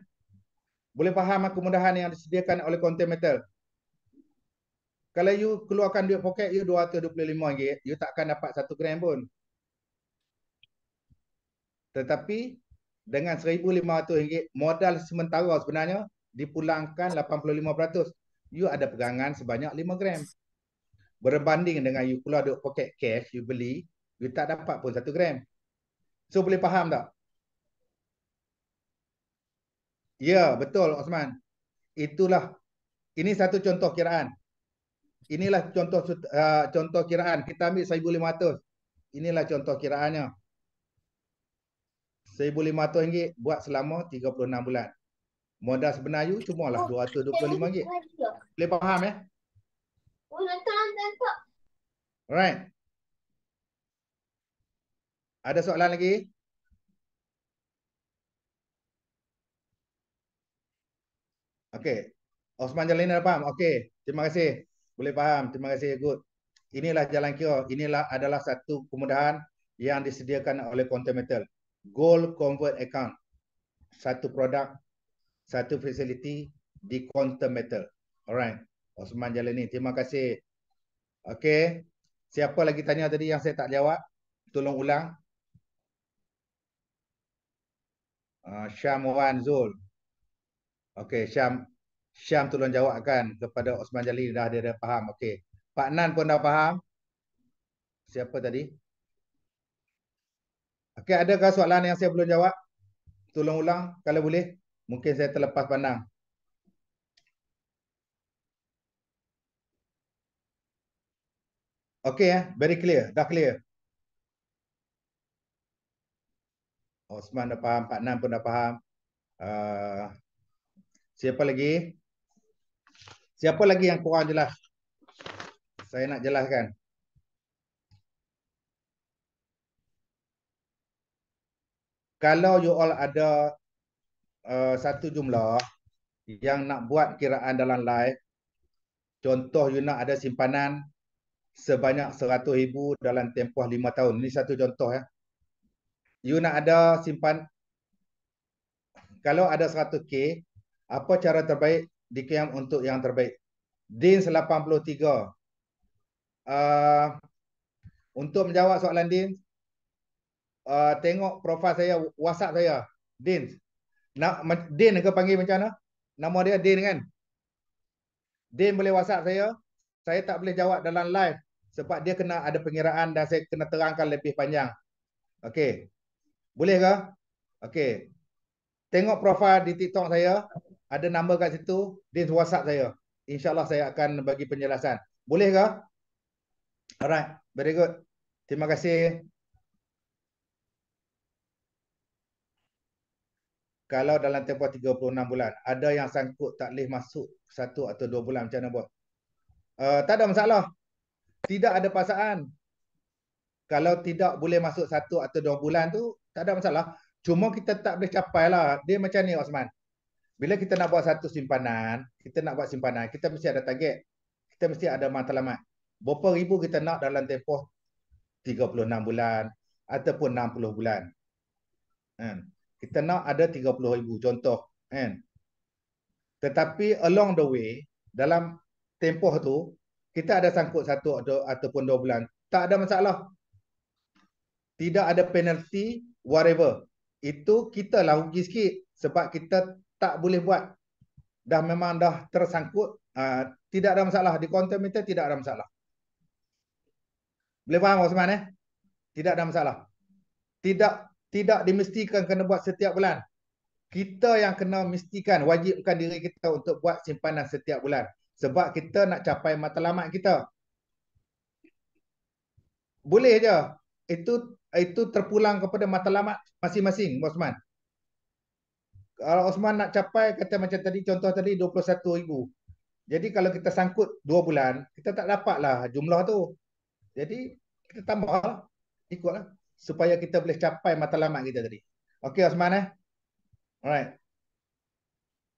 Boleh faham kemudahan yang disediakan oleh Quantum Metal? Kalau you keluarkan duit poket you 225 ringgit, you takkan dapat 1 gram pun. Tetapi dengan 1500 ringgit modal sementara sebenarnya dipulangkan 85%. You ada pegangan sebanyak 5 gram. Berbanding dengan you keluar duit poket cash you beli, you tak dapat pun 1 gram. So boleh faham tak? Ya, betul Osman. Itulah ini satu contoh kiraan inilah contoh uh, contoh kiraan. Kita ambil 1500. Inilah contoh kiraannya. 1500 ringgit buat selama 36 bulan. Modal sebenar you cuma lah 225 ringgit. Boleh faham ya? Alright. Ada soalan lagi? Okay. Osman Jalina dah faham? Okay. Terima kasih. Boleh faham. Terima kasih, Good. Inilah jalan kira. Inilah adalah satu kemudahan yang disediakan oleh Quantum Metal. Gold Convert Account. Satu produk, satu facility di Quantum Metal. Alright. Osman Jalani. Terima kasih. Okay. Siapa lagi tanya tadi yang saya tak jawab? Tolong ulang. Uh, Syam Wan Zul. Okay, Syam. Syam tolong jawabkan kepada Osman Jalil dah dia dah faham. Okey. Pak Nan pun dah faham. Siapa tadi? Okey, adakah soalan yang saya belum jawab? Tolong ulang kalau boleh. Mungkin saya terlepas pandang. Okey ya, very clear. Dah clear. Osman dah faham, Pak Nan pun dah faham. Uh, Siapa lagi? Siapa lagi yang kurang jelas? Saya nak jelaskan. Kalau you all ada uh, satu jumlah yang nak buat kiraan dalam live, contoh you nak ada simpanan sebanyak rm ribu dalam tempoh 5 tahun. Ini satu contoh ya. You nak ada simpan, kalau ada 100K, apa cara terbaik Dikiam untuk yang terbaik. Din 83. Uh, ah, untuk menjawab soalan din. uh, tengok profil saya, WhatsApp saya. din. Dins. Din ke panggil macam mana? Nama dia Din kan? Din boleh WhatsApp saya. Saya tak boleh jawab dalam live. Sebab dia kena ada pengiraan dan saya kena terangkan lebih panjang. Okey. Boleh ke? Okey. Tengok profil di TikTok saya ada nombor kat situ, dia WhatsApp saya. InsyaAllah saya akan bagi penjelasan. Bolehkah? Alright, very good. Terima kasih. Kalau dalam tempoh 36 bulan, ada yang sangkut tak boleh masuk satu atau dua bulan macam mana buat? Uh, eh, tak ada masalah. Tidak ada pasaan. Kalau tidak boleh masuk satu atau dua bulan tu, tak ada masalah. Cuma kita tak boleh capai lah. Dia macam ni Osman. Bila kita nak buat satu simpanan, kita nak buat simpanan, kita mesti ada target. Kita mesti ada matlamat. Berapa ribu kita nak dalam tempoh 36 bulan ataupun 60 bulan. Kan? Kita nak ada 30 ribu contoh. Kan? Tetapi along the way, dalam tempoh tu, kita ada sangkut satu ataupun dua bulan. Tak ada masalah. Tidak ada penalty, whatever. Itu kita lah rugi sikit sebab kita tak boleh buat. Dah memang dah tersangkut. Uh, tidak ada masalah. Di kontaminator tidak ada masalah. Boleh faham Osman eh? Tidak ada masalah. Tidak tidak dimestikan kena buat setiap bulan. Kita yang kena mestikan, wajibkan diri kita untuk buat simpanan setiap bulan. Sebab kita nak capai matlamat kita. Boleh je. Itu itu terpulang kepada matlamat masing-masing, Bosman kalau Osman nak capai kata macam tadi contoh tadi 21,000. Jadi kalau kita sangkut 2 bulan, kita tak dapat lah jumlah tu. Jadi kita tambah lah. ikutlah supaya kita boleh capai matlamat kita tadi. Okey Osman eh. Alright.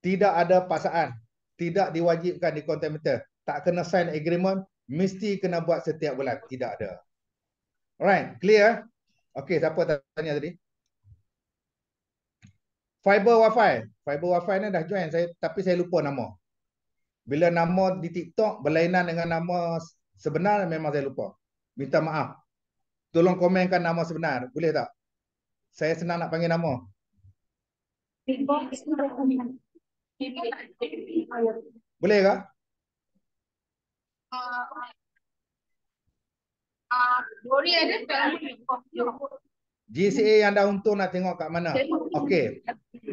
Tidak ada paksaan, tidak diwajibkan di kontemeter. Tak kena sign agreement, mesti kena buat setiap bulan. Tidak ada. Alright, clear? Okey, siapa tanya tadi? Fiber Wi-Fi. Fiber Wi-Fi ni dah join saya tapi saya lupa nama. Bila nama di TikTok berlainan dengan nama sebenar memang saya lupa. Minta maaf. Tolong komenkan nama sebenar. Boleh tak? Saya senang nak panggil nama. Boleh ke? Uh, ah, ah, Dori ada dalam GCA yang dah untung nak tengok kat mana. Okey.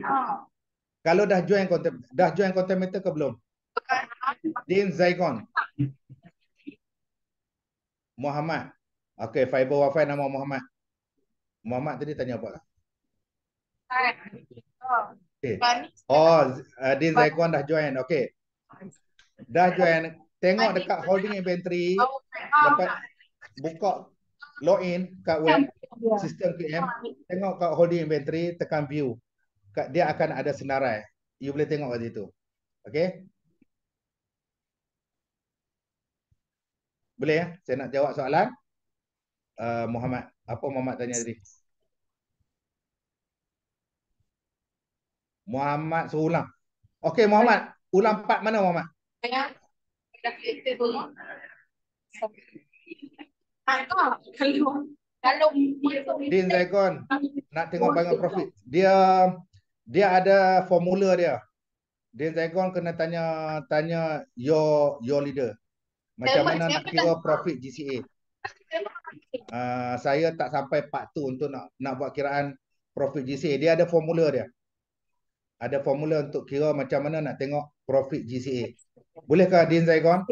Ha. Kalau dah join kontem dah join kontem meter ke belum? Din Zaigon. Muhammad. Okey, fiber wifi nama Muhammad. Muhammad tadi tanya apa? Okay. Oh, eh, Din Zaigon dah join. Okey. Dah join. Tengok dekat holding inventory. Lepas buka log in kat web sistem QM ya. ah, tengok kat holding inventory tekan view kat dia akan ada senarai you boleh tengok kat situ okey boleh ya saya nak jawab soalan uh, Muhammad apa Muhammad tanya tadi Muhammad suruh ulang okey Muhammad ulang part mana Muhammad ya dah kita tolong kalau Din Zaikon nak tengok banyak profit dia dia ada formula dia Din Zaikon kena tanya tanya your your leader macam mana nak kira profit GCA Uh, ah, saya tak sampai part tu untuk nak nak buat kiraan profit GCA. Dia ada formula dia. Ada formula untuk kira macam mana nak tengok profit GCA. Bolehkah Din Zaigon?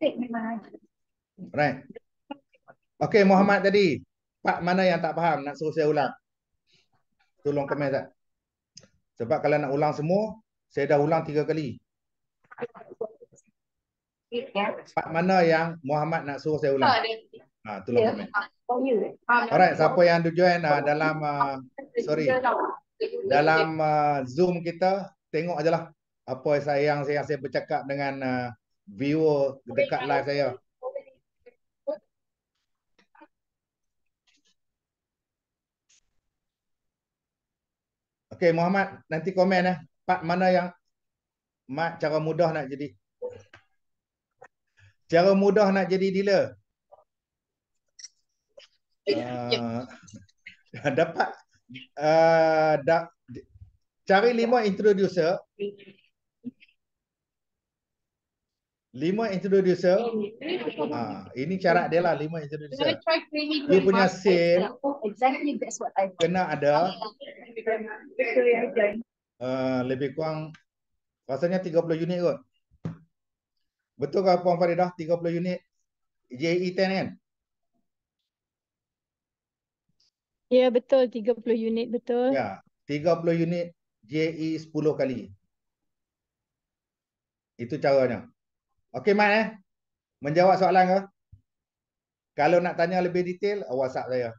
Tak memang. Right. Okay, Muhammad tadi. Pak mana yang tak faham nak suruh saya ulang? Tolong komen tak? Sebab kalau nak ulang semua, saya dah ulang tiga kali. Pak mana yang Muhammad nak suruh saya ulang? Ha, tolong ya. komen. Oh, ya. Alright, siapa yang join uh, dalam uh, sorry dalam uh, Zoom kita tengok ajalah apa yang saya yang saya bercakap dengan uh, viewer dekat live saya. Okey Muhammad nanti komen eh part mana yang mat cara mudah nak jadi cara mudah nak jadi dealer. Uh, (laughs) dapat uh, cari lima introducer lima introducer. Ah, ha, ini cara dia lah lima introducer. Dia punya sim. Oh, exactly that's what I kena ada. Uh, lebih kurang rasanya 30 unit kot. Betul ke Puan Farida? 30 unit JE10 e kan? Ya betul 30 unit betul. Ya, 30 unit JE 10 e kali. Itu caranya. Okey Mat eh. Menjawab soalan ke? Kalau nak tanya lebih detail, WhatsApp saya.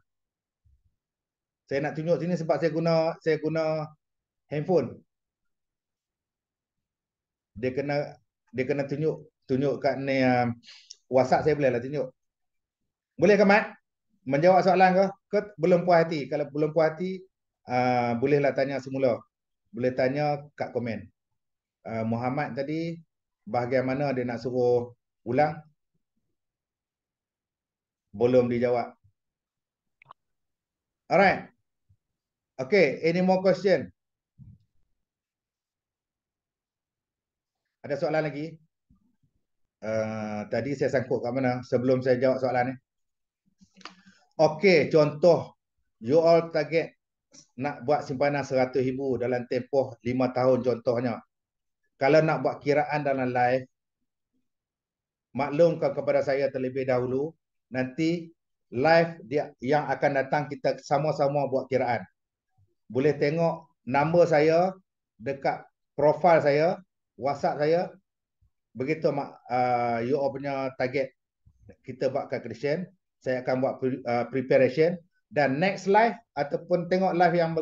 Saya nak tunjuk sini sebab saya guna saya guna handphone. Dia kena dia kena tunjuk tunjuk kat ni uh, WhatsApp saya boleh lah tunjuk. Boleh ke Mat? Menjawab soalan ke? ke belum puas hati. Kalau belum puas hati, uh, bolehlah tanya semula. Boleh tanya kat komen. Uh, Muhammad tadi bahagian mana dia nak suruh ulang? Belum dijawab. Alright. Okay, any more question? Ada soalan lagi? Uh, tadi saya sangkut kat mana sebelum saya jawab soalan ni? Okay, contoh. You all target nak buat simpanan RM100,000 dalam tempoh 5 tahun contohnya kalau nak buat kiraan dalam live, maklumkan kepada saya terlebih dahulu, nanti live dia, yang akan datang kita sama-sama buat kiraan. Boleh tengok nombor saya dekat profil saya, WhatsApp saya, begitu mak, uh, you all punya target kita buatkan kredisyen, saya akan buat pre uh, preparation dan next live ataupun tengok live yang,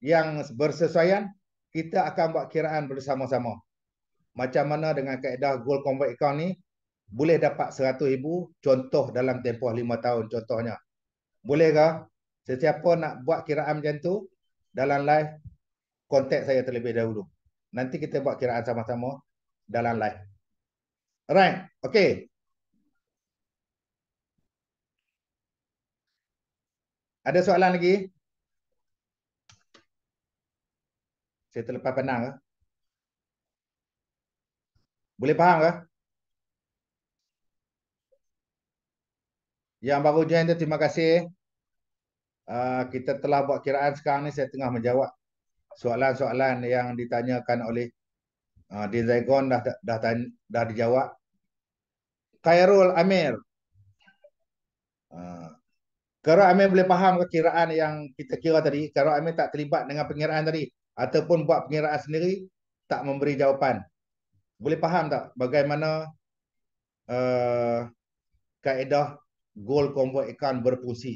yang bersesuaian, kita akan buat kiraan bersama-sama macam mana dengan kaedah goal convert account ni boleh dapat 100,000 contoh dalam tempoh 5 tahun contohnya. Bolehkah sesiapa nak buat kiraan macam tu dalam live kontak saya terlebih dahulu. Nanti kita buat kiraan sama-sama dalam live. Alright, okay. Ada soalan lagi? Saya terlepas penang ke? Eh. Boleh faham ke? Yang ya, baru join tu terima kasih. Uh, kita telah buat kiraan sekarang ni saya tengah menjawab soalan-soalan yang ditanyakan oleh uh, ah, di Zygon dah dah dah, dah dijawab. Khairul Amir. Ah, uh, Amir boleh faham ke kiraan yang kita kira tadi? Kalau Amir tak terlibat dengan pengiraan tadi ataupun buat pengiraan sendiri tak memberi jawapan boleh faham tak bagaimana uh, kaedah gold combo account berfungsi?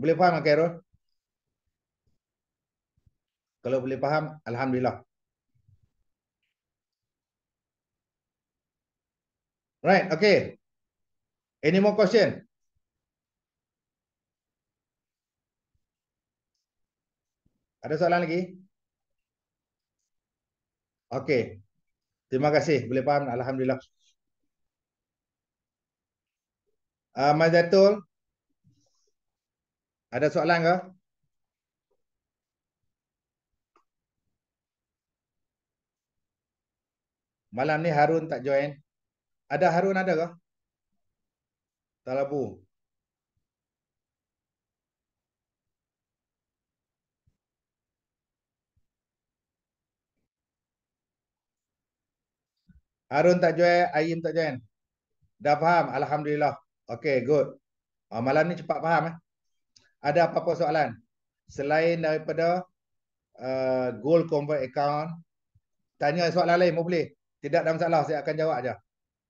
Boleh faham tak, Errol? Kalau boleh faham, Alhamdulillah. Right, okay. Any more question? Ada soalan lagi? Okey. Terima kasih. Boleh faham? Alhamdulillah. Uh, Mas Ada soalan ke? Malam ni Harun tak join. Ada Harun ada ke? Tak lah Harun tak join, Ayim tak join. Dah faham? Alhamdulillah. Okay, good. Uh, malam ni cepat faham. Eh? Ada apa-apa soalan? Selain daripada uh, goal convert account, tanya soalan lain pun boleh. Tidak ada masalah, saya akan jawab saja.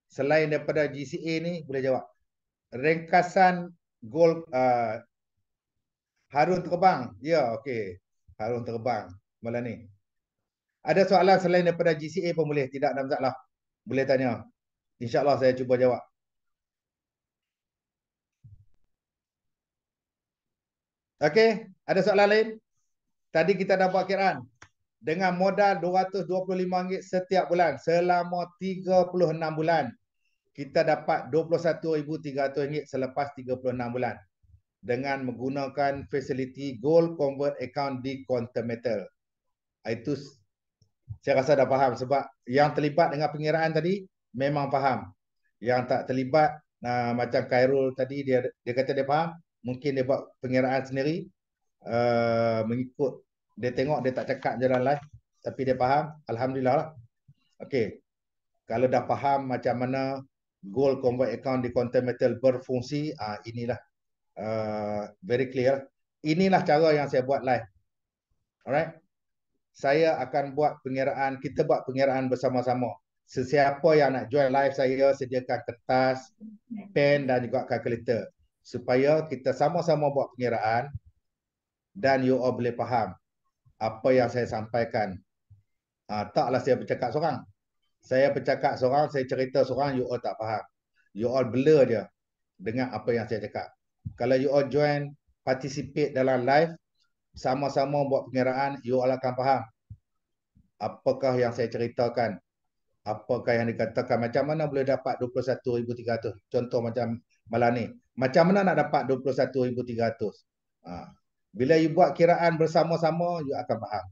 Selain daripada GCA ni, boleh jawab. Ringkasan Gold uh, Harun terbang. Ya, yeah, okay. Harun terbang malam ni. Ada soalan selain daripada GCA pun boleh. Tidak ada masalah boleh tanya. InsyaAllah saya cuba jawab. Okey, ada soalan lain? Tadi kita dah buat kiraan. Dengan modal RM225 setiap bulan selama 36 bulan, kita dapat RM21,300 selepas 36 bulan dengan menggunakan facility gold convert account di Quantum Metal. Itu saya rasa dah faham sebab yang terlibat dengan pengiraan tadi memang faham. Yang tak terlibat uh, macam Khairul tadi dia dia kata dia faham, mungkin dia buat pengiraan sendiri uh, mengikut dia tengok dia tak cakap jalan lain tapi dia faham, alhamdulillah lah. Okey. Kalau dah faham macam mana goal convert account di content metal berfungsi, uh, inilah uh, very clear. Inilah cara yang saya buat live. Alright saya akan buat pengiraan, kita buat pengiraan bersama-sama. Sesiapa yang nak join live saya, sediakan kertas, pen dan juga kalkulator. Supaya kita sama-sama buat pengiraan dan you all boleh faham apa yang saya sampaikan. Ha, taklah saya bercakap seorang. Saya bercakap seorang, saya cerita seorang, you all tak faham. You all blur je dengan apa yang saya cakap. Kalau you all join, participate dalam live, sama-sama buat pengiraan, you all akan faham apakah yang saya ceritakan. Apakah yang dikatakan, macam mana boleh dapat 21,300. Contoh macam malam ni. Macam mana nak dapat 21,300. Ha. Bila you buat kiraan bersama-sama, you akan faham.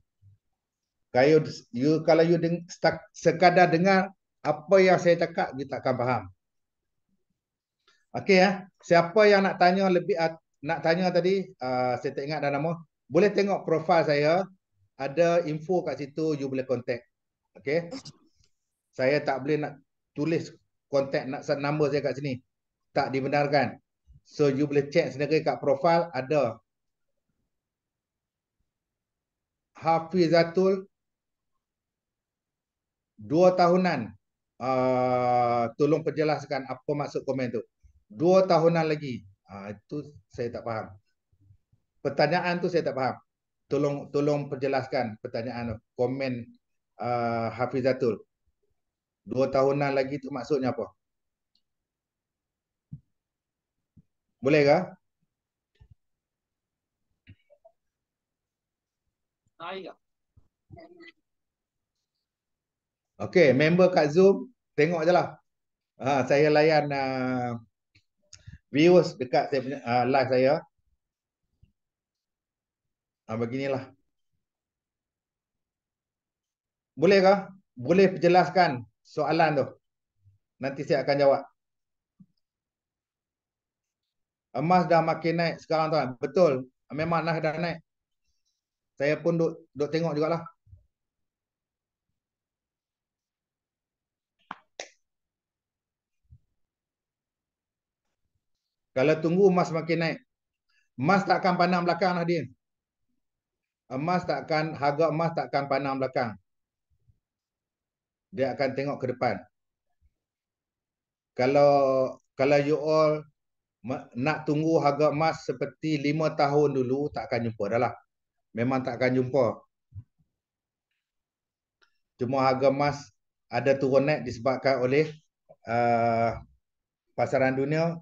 Kalau you, you, kalau you deng, stak, sekadar dengar apa yang saya cakap, you tak akan faham. Okey ya. Siapa yang nak tanya lebih nak tanya tadi, uh, saya tak ingat dah nama boleh tengok profil saya ada info kat situ you boleh kontak. Okay. saya tak boleh nak tulis kontak nak set number saya kat sini tak dibenarkan so you boleh check sendiri kat profil ada Hafizatul dua tahunan uh, tolong perjelaskan apa maksud komen tu Dua tahunan lagi uh, itu saya tak faham pertanyaan tu saya tak faham. Tolong tolong perjelaskan pertanyaan tu. Komen uh, Hafizatul. Dua tahunan lagi tu maksudnya apa? Bolehkah? Okay, member kat Zoom Tengok je lah ha, Saya layan uh, Viewers dekat saya uh, live saya Ah beginilah. Boleh ke? Boleh jelaskan soalan tu. Nanti saya akan jawab. Emas dah makin naik sekarang tuan. Betul. Memang nak dah naik. Saya pun duk duk tengok jugalah. Kalau tunggu emas makin naik, emas tak akan pandang belakang lah emas takkan harga emas takkan pandang belakang. Dia akan tengok ke depan. Kalau kalau you all nak tunggu harga emas seperti 5 tahun dulu takkan jumpa dah lah. Memang takkan jumpa. Cuma harga emas ada turun naik disebabkan oleh uh, pasaran dunia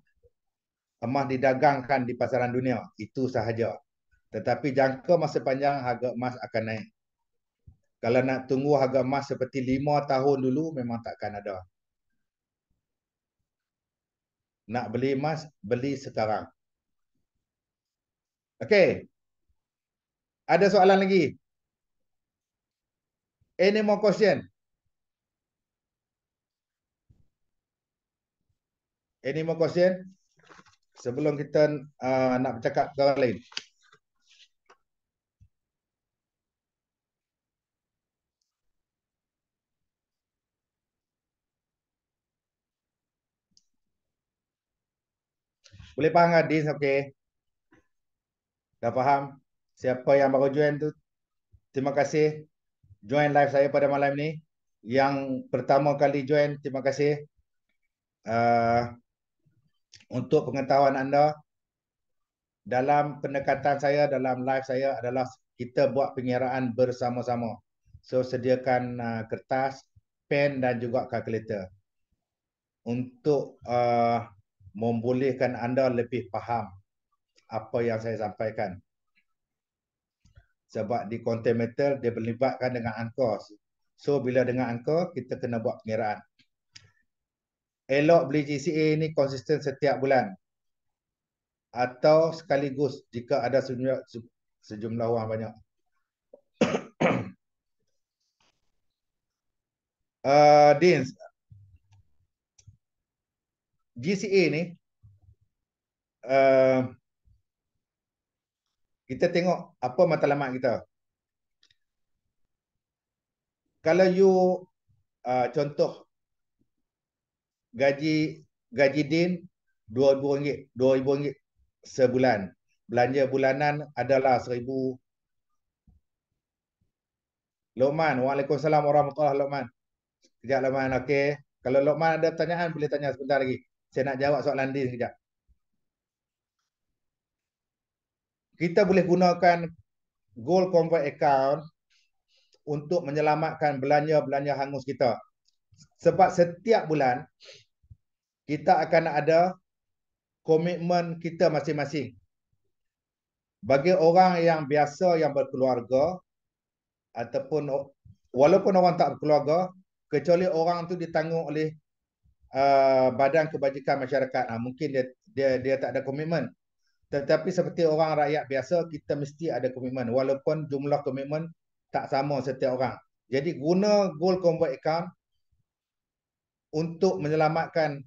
emas didagangkan di pasaran dunia. Itu sahaja. Uh, tetapi jangka masa panjang harga emas akan naik. Kalau nak tunggu harga emas seperti lima tahun dulu memang takkan ada. Nak beli emas, beli sekarang. Okey. Ada soalan lagi? Any more question? Any more question? Sebelum kita uh, nak bercakap ke lain. Boleh faham kan Dins? Okay. Dah faham? Siapa yang baru join tu? Terima kasih. Join live saya pada malam ni. Yang pertama kali join, terima kasih. Uh, untuk pengetahuan anda, dalam pendekatan saya, dalam live saya adalah kita buat penyiaran bersama-sama. So, sediakan uh, kertas, pen dan juga kalkulator. Untuk uh, membolehkan anda lebih faham apa yang saya sampaikan. Sebab di konten metal dia berlibatkan dengan angka. So, bila dengan angka, kita kena buat pengiraan. Elok beli GCA ni konsisten setiap bulan. Atau sekaligus jika ada sejumlah, sejumlah wang banyak. (coughs) uh, Dins, GCA ni uh, kita tengok apa matlamat kita. Kalau you uh, contoh gaji gaji din RM2000, RM2000 sebulan. Belanja bulanan adalah RM1000. Lokman, Waalaikumsalam warahmatullahi wabarakatuh. Kejap Lokman, okey. Kalau Lokman ada pertanyaan boleh tanya sebentar lagi. Saya nak jawab soalan dia sekejap. Kita boleh gunakan Gold Convert Account untuk menyelamatkan belanja-belanja hangus kita. Sebab setiap bulan, kita akan ada komitmen kita masing-masing. Bagi orang yang biasa yang berkeluarga, ataupun walaupun orang tak berkeluarga, kecuali orang tu ditanggung oleh uh, badan kebajikan masyarakat uh, mungkin dia dia dia tak ada komitmen tetapi seperti orang rakyat biasa kita mesti ada komitmen walaupun jumlah komitmen tak sama setiap orang jadi guna gold convert account untuk menyelamatkan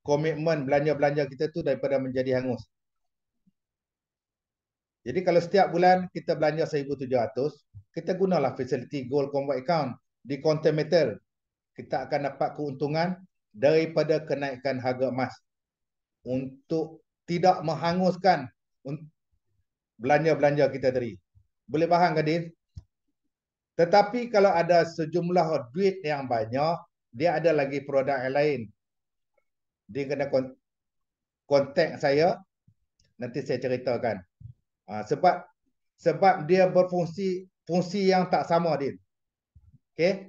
komitmen belanja-belanja kita tu daripada menjadi hangus jadi kalau setiap bulan kita belanja 1700 kita gunalah facility gold convert account di counter kita akan dapat keuntungan daripada kenaikan harga emas untuk tidak menghanguskan belanja-belanja kita tadi. Boleh faham ke Din? Tetapi kalau ada sejumlah duit yang banyak, dia ada lagi produk yang lain. Dia kena kontak saya, nanti saya ceritakan. Ha, sebab sebab dia berfungsi fungsi yang tak sama, Din. Okay?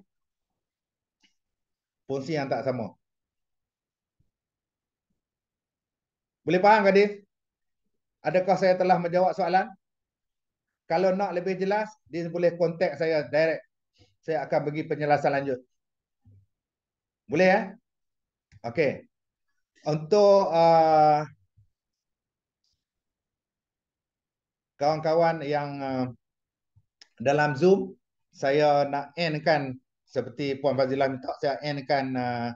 Fungsi yang tak sama. Boleh faham ke Adif? Adakah saya telah menjawab soalan? Kalau nak lebih jelas, dia boleh kontak saya direct. Saya akan bagi penjelasan lanjut. Boleh ya? Eh? Okey. Untuk uh, kawan-kawan uh, yang uh, dalam Zoom, saya nak endkan seperti Puan Fazilah minta saya endkan uh,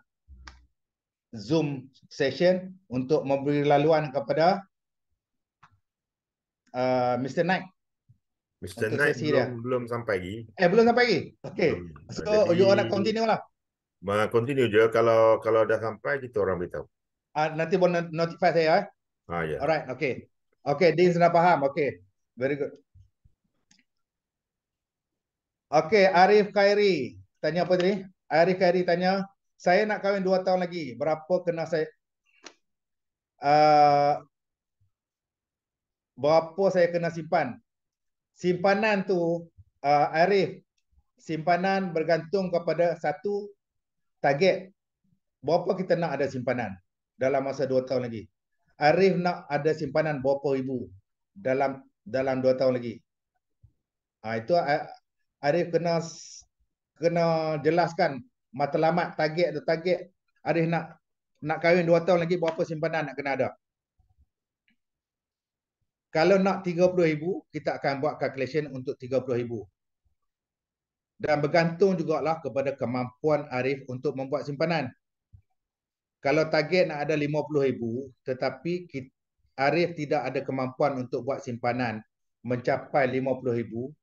Zoom session untuk memberi laluan kepada uh, Mr. Knight. Mr. Knight belum, dia. belum sampai lagi. Eh, belum sampai lagi? Okay. Belum. So, Jadi, you all nak continue lah. Continue je. Kalau kalau dah sampai, kita orang beritahu. Uh, nanti boleh notify saya. Eh? Ah, ya. Yeah. Alright, okay. Okay, Dean sudah faham. Okay, very good. Okay, Arif Khairi. Tanya apa tadi? Arif Khairi tanya saya nak kahwin 2 tahun lagi. Berapa kena saya... Uh, berapa saya kena simpan? Simpanan tu, uh, Arif, simpanan bergantung kepada satu target. Berapa kita nak ada simpanan dalam masa 2 tahun lagi? Arif nak ada simpanan berapa ribu dalam dalam 2 tahun lagi? Uh, itu uh, Arif kena kena jelaskan matlamat target atau target Arif nak nak kahwin 2 tahun lagi berapa simpanan nak kena ada. Kalau nak 30,000 kita akan buat calculation untuk 30,000. Dan bergantung jugalah kepada kemampuan Arif untuk membuat simpanan. Kalau target nak ada 50,000 tetapi kita, Arif tidak ada kemampuan untuk buat simpanan mencapai 50,000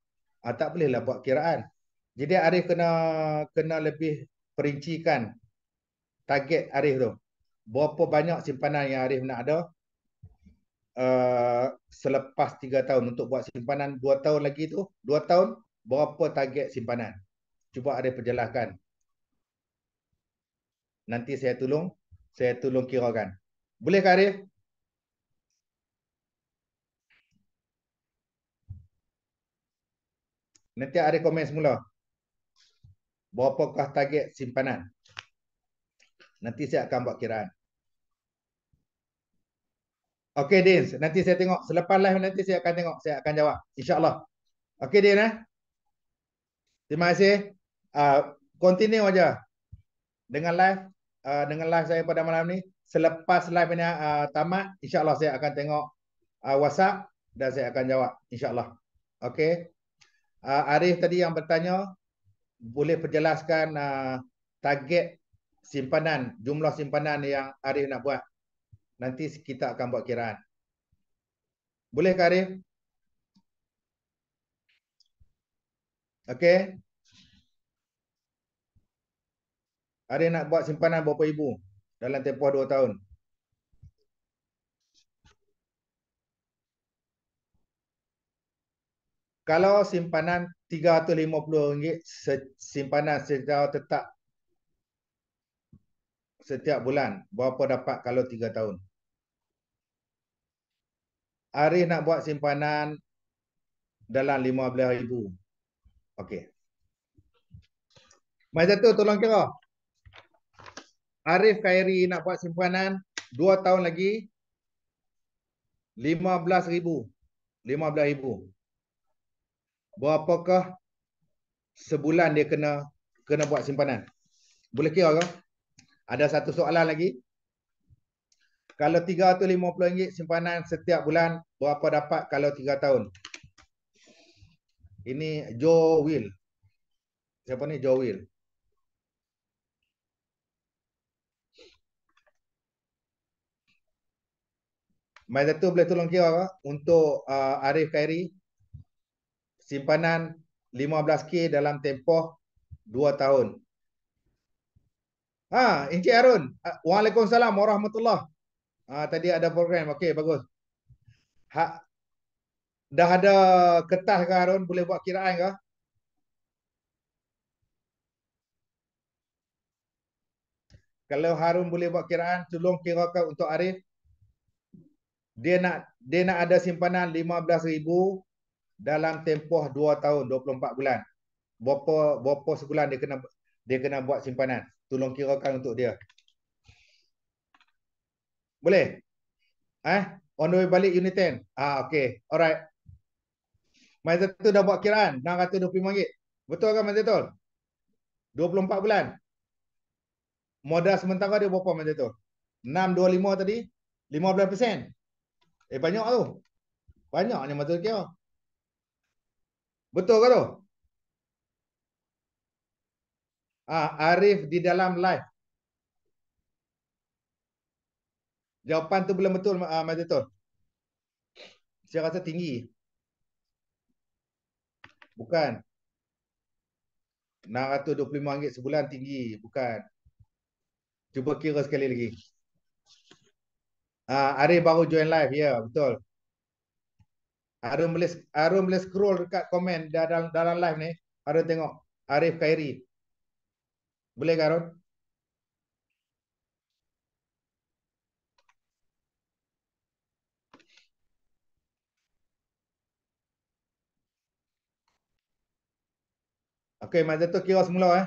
ah, tak bolehlah buat kiraan. Jadi Arif kena kena lebih perincikan target Arif tu. Berapa banyak simpanan yang Arif nak ada uh, selepas 3 tahun untuk buat simpanan 2 tahun lagi tu. 2 tahun, berapa target simpanan? Cuba Arif perjelaskan. Nanti saya tolong, saya tolong kirakan. Boleh ke Arif? Nanti Arif komen semula berapakah target simpanan. Nanti saya akan buat kiraan. Okey, Din. Nanti saya tengok. Selepas live nanti saya akan tengok. Saya akan jawab. InsyaAllah. Okey, Din. Eh? Terima kasih. Uh, continue aja Dengan live. Uh, dengan live saya pada malam ni. Selepas live ni uh, tamat. InsyaAllah saya akan tengok uh, WhatsApp. Dan saya akan jawab. InsyaAllah. Okey. Uh, Arif tadi yang bertanya boleh perjelaskan uh, target simpanan, jumlah simpanan yang Arif nak buat. Nanti kita akan buat kiraan. Boleh ke Arif? Okey. Arif nak buat simpanan berapa ibu dalam tempoh dua tahun? Kalau simpanan RM350 simpanan secara tetap setiap bulan. Berapa dapat kalau 3 tahun? Arif nak buat simpanan dalam RM15,000. Okey. Macam tu tolong kira. Arif Khairi nak buat simpanan 2 tahun lagi RM15,000. RM15,000 berapakah sebulan dia kena kena buat simpanan? Boleh kira ke? Ada satu soalan lagi. Kalau RM350 simpanan setiap bulan, berapa dapat kalau 3 tahun? Ini Joe Will. Siapa ni Joe Will? Mai boleh tolong kira ke? Untuk uh, Arif Khairi, simpanan 15k dalam tempoh 2 tahun. Ha, Encik Arun. Ha, Waalaikumsalam warahmatullahi. Ha, tadi ada program. Okey, bagus. Ha, dah ada kertas ke Arun? Boleh buat kiraan ke? Kalau Harun boleh buat kiraan, tolong kirakan untuk Arif. Dia nak dia nak ada simpanan 15,000 dalam tempoh 2 tahun 24 bulan berapa berapa sebulan dia kena dia kena buat simpanan tolong kirakan untuk dia boleh eh on the way balik unit 10 ah okey alright masa tu dah buat kiraan 625 ringgit betul kan masa tu 24 bulan modal sementara dia berapa masa tu 625 tadi 15% eh banyak tu banyaknya masa tu kira Betul ke tu? Ah, Arif di dalam live. Jawapan tu belum betul ah, Mas Zaitun. Saya rasa tinggi. Bukan. RM625 sebulan tinggi. Bukan. Cuba kira sekali lagi. Ah, Arif baru join live. Ya, yeah, betul. Arun boleh Arun boleh scroll dekat komen dalam dalam live ni. Arun tengok Arif Khairi. Boleh ke Arun? Okey, masa tu kira semula eh.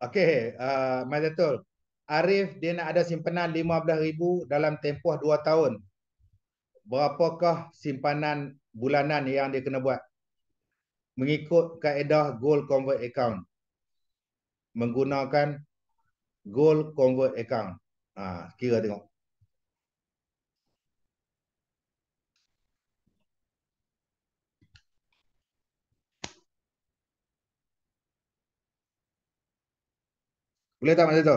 Okay, uh, Mas Arif dia nak ada simpanan RM15,000 dalam tempoh 2 tahun. Berapakah simpanan bulanan yang dia kena buat? Mengikut kaedah Gold Convert Account. Menggunakan Gold Convert Account. Ha, kira tengok. Boleh tak macam tu?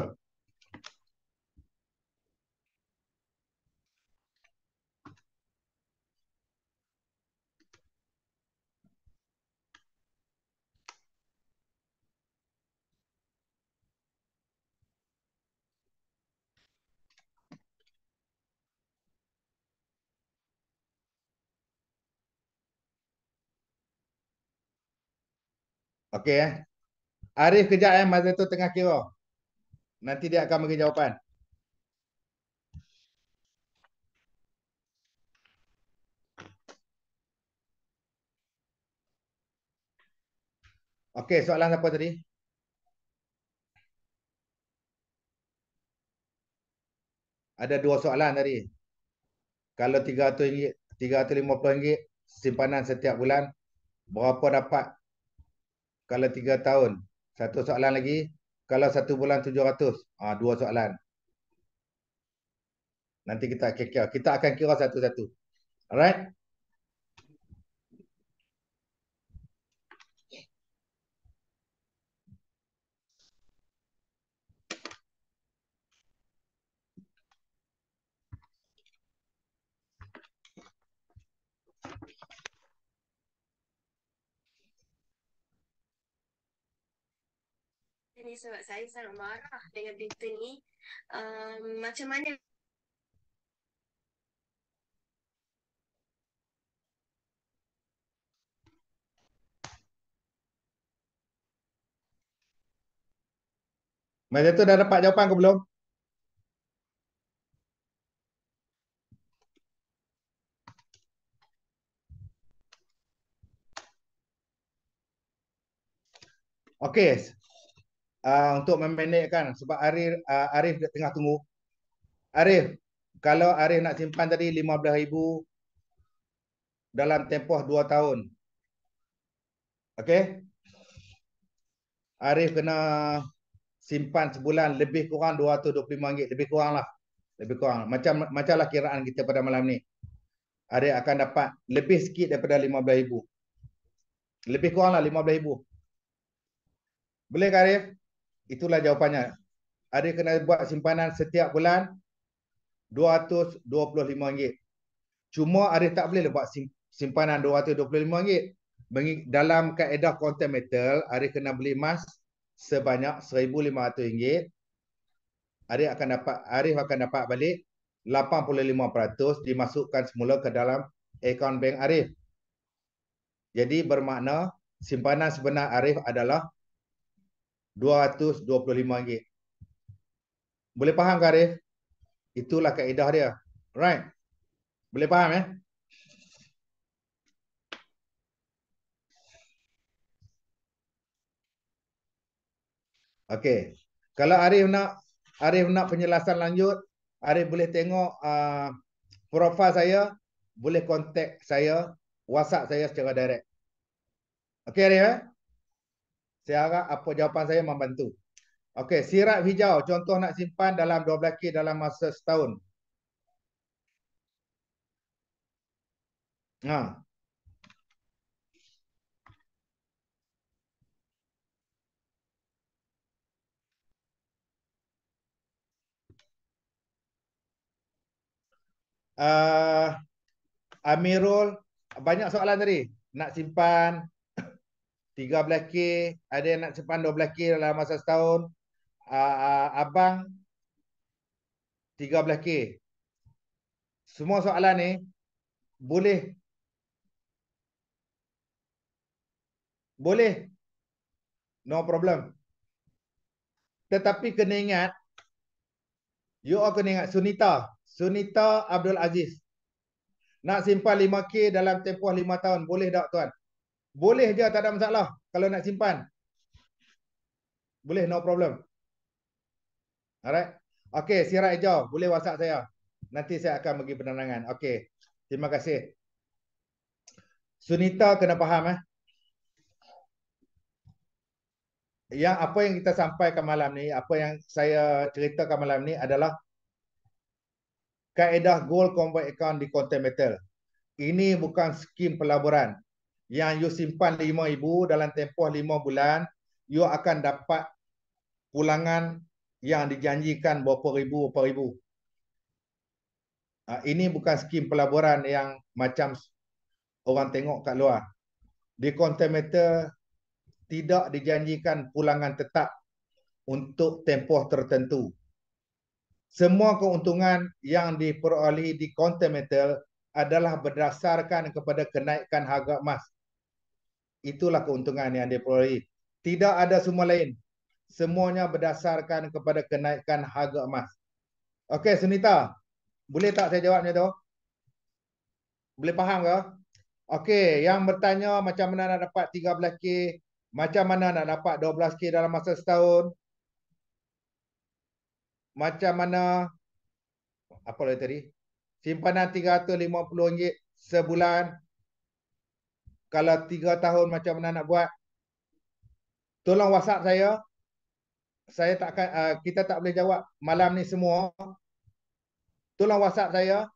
Okey eh. Arif kejap eh masa tu tengah kira. Nanti dia akan bagi jawapan. Okey, soalan apa tadi? Ada dua soalan tadi. Kalau RM300, RM350 simpanan setiap bulan, berapa dapat kalau tiga tahun? Satu soalan lagi, kalau satu bulan tujuh ratus? Ah, dua soalan. Nanti kita akan kira. Kita akan kira satu-satu. Alright? sebab saya sangat marah dengan berita ni. Um, macam mana Mak tu dah dapat jawapan ke belum? Okey, uh, untuk memanagekan sebab Arif uh, Arif tengah tunggu. Arif, kalau Arif nak simpan tadi 15000 dalam tempoh 2 tahun. Okey. Arif kena simpan sebulan lebih kurang 225 ringgit lebih lah, Lebih kurang. Macam macam lah kiraan kita pada malam ni. Arif akan dapat lebih sikit daripada 15000. Lebih kuranglah 15000. Boleh ke Arif? Itulah jawapannya. Ada kena buat simpanan setiap bulan RM225. Cuma ada tak boleh buat simpanan RM225. Dalam kaedah konten metal, ada kena beli emas sebanyak RM1,500. Arif akan dapat Arif akan dapat balik 85% dimasukkan semula ke dalam akaun bank Arif. Jadi bermakna simpanan sebenar Arif adalah RM225. Boleh faham ke Arif? Itulah kaedah dia. Right? Boleh faham ya? Eh? Okey. Kalau Arif nak Arif nak penjelasan lanjut, Arif boleh tengok uh, profil saya, boleh kontak saya, WhatsApp saya secara direct. Okay Arif eh? Saya harap apa jawapan saya membantu. Okey, sirap hijau. Contoh nak simpan dalam 12K dalam masa setahun. Ha. Uh, Amirul, banyak soalan tadi. Nak simpan, 13K, ada yang nak cepat 12K dalam masa setahun. Uh, uh, abang, 13K. Semua soalan ni, boleh? Boleh? No problem. Tetapi kena ingat, you all kena ingat Sunita. Sunita Abdul Aziz. Nak simpan 5K dalam tempoh 5 tahun, boleh tak tuan? Boleh je tak ada masalah kalau nak simpan. Boleh no problem. Alright. Okey, sirat hijau boleh WhatsApp saya. Nanti saya akan bagi penerangan. Okey. Terima kasih. Sunita kena faham eh. Yang apa yang kita sampaikan malam ni, apa yang saya ceritakan malam ni adalah kaedah gold combo account di content metal. Ini bukan skim pelaburan yang you simpan RM5,000 dalam tempoh 5 bulan, you akan dapat pulangan yang dijanjikan berapa ribu, berapa ribu. Ah, ini bukan skim pelaburan yang macam orang tengok kat luar. Di kontemeter, tidak dijanjikan pulangan tetap untuk tempoh tertentu. Semua keuntungan yang diperolehi di kontemeter adalah berdasarkan kepada kenaikan harga emas. Itulah keuntungan yang dia peroleh. Tidak ada semua lain. Semuanya berdasarkan kepada kenaikan harga emas. Okey, Sunita. Boleh tak saya jawab macam tu? Boleh faham ke? Okey, yang bertanya macam mana nak dapat 13K, macam mana nak dapat 12K dalam masa setahun, macam mana, apa lagi tadi, simpanan RM350 sebulan, kalau tiga tahun macam mana nak buat tolong whatsapp saya saya tak akan, uh, kita tak boleh jawab malam ni semua tolong whatsapp saya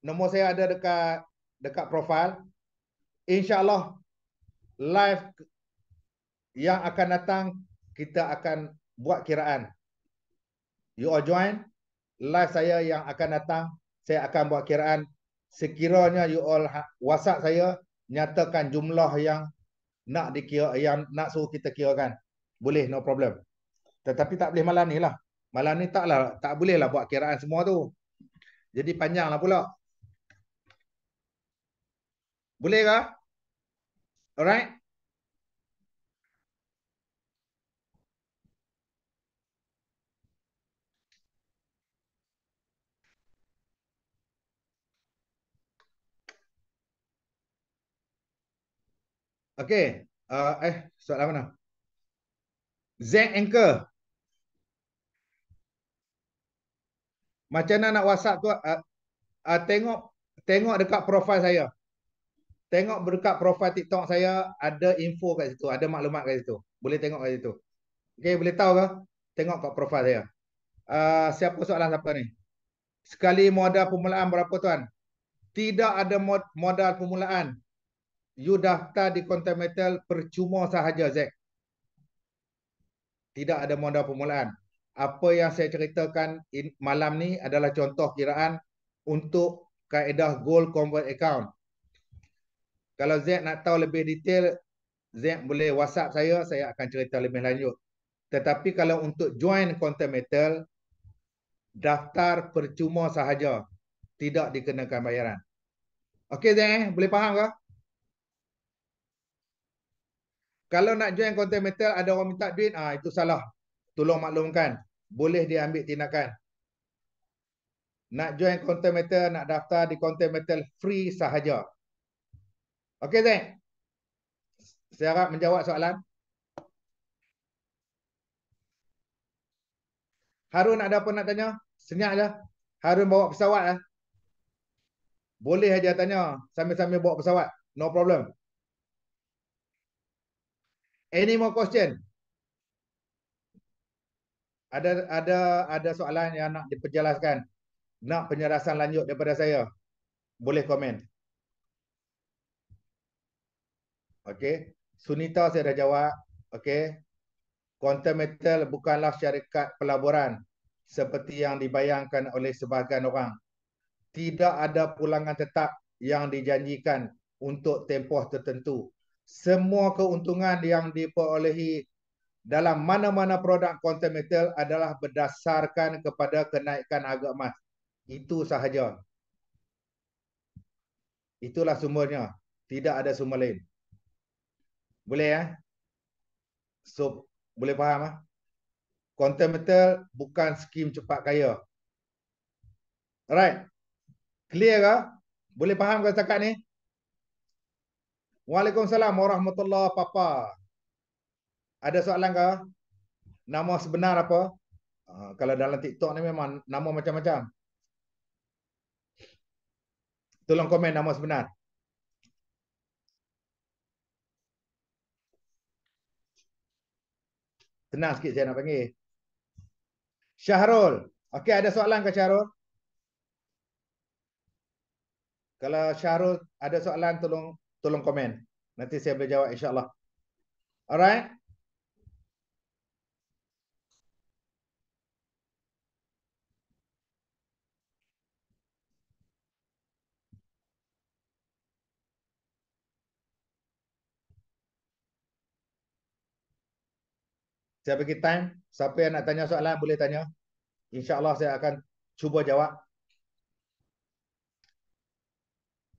nombor saya ada dekat dekat profil insyaallah live yang akan datang kita akan buat kiraan you all join live saya yang akan datang saya akan buat kiraan sekiranya you all ha, whatsapp saya nyatakan jumlah yang nak dikira yang nak suruh kita kirakan. Boleh no problem. Tetapi tak boleh malam ni lah. Malam ni taklah tak boleh lah buat kiraan semua tu. Jadi panjang lah pula. Boleh ke? Alright. Okay. Uh, eh, soalan mana? Z anchor. Macam mana nak WhatsApp tu? Uh, uh, tengok tengok dekat profil saya. Tengok dekat profil TikTok saya ada info kat situ. Ada maklumat kat situ. Boleh tengok kat situ. Okay, boleh tahu ke? Tengok kat profil saya. Uh, siapa soalan siapa ni? Sekali modal permulaan berapa tuan? Tidak ada mod modal permulaan you daftar di Kontak Metal percuma sahaja, Zack. Tidak ada modal permulaan. Apa yang saya ceritakan in, malam ni adalah contoh kiraan untuk kaedah Gold Convert Account. Kalau Zack nak tahu lebih detail, Zack boleh WhatsApp saya, saya akan cerita lebih lanjut. Tetapi kalau untuk join Quantum Metal, daftar percuma sahaja. Tidak dikenakan bayaran. Okey Zack, eh? boleh faham ke? Kalau nak join konten metal, ada orang minta duit, ah itu salah. Tolong maklumkan. Boleh diambil tindakan. Nak join konten metal, nak daftar di konten metal free sahaja. Okey, Zain. Saya harap menjawab soalan. Harun ada apa nak tanya? Senyap je. Lah. Harun bawa pesawat. Eh. Boleh aja tanya sambil-sambil bawa pesawat. No problem. Any more question? Ada ada ada soalan yang nak diperjelaskan? Nak penjelasan lanjut daripada saya? Boleh komen. Okey. Sunita saya dah jawab. Okey. Quantum Metal bukanlah syarikat pelaburan seperti yang dibayangkan oleh sebahagian orang. Tidak ada pulangan tetap yang dijanjikan untuk tempoh tertentu semua keuntungan yang diperolehi dalam mana-mana produk konten metal adalah berdasarkan kepada kenaikan harga emas. Itu sahaja. Itulah semuanya. Tidak ada sumber lain. Boleh ya? Eh? So, boleh faham? Eh? Quantum metal bukan skim cepat kaya. Alright. Clear ke? Boleh faham ke cakap ni? Waalaikumsalam warahmatullahi papa. Ada soalan ke? Nama sebenar apa? Uh, kalau dalam TikTok ni memang nama macam-macam. Tolong komen nama sebenar. Tenang sikit saya nak panggil. Syahrul. Okey ada soalan ke Syahrul? Kalau Syahrul ada soalan tolong tolong komen. Nanti saya boleh jawab insyaAllah. Alright. Saya bagi time. Siapa yang nak tanya soalan boleh tanya. InsyaAllah saya akan cuba jawab.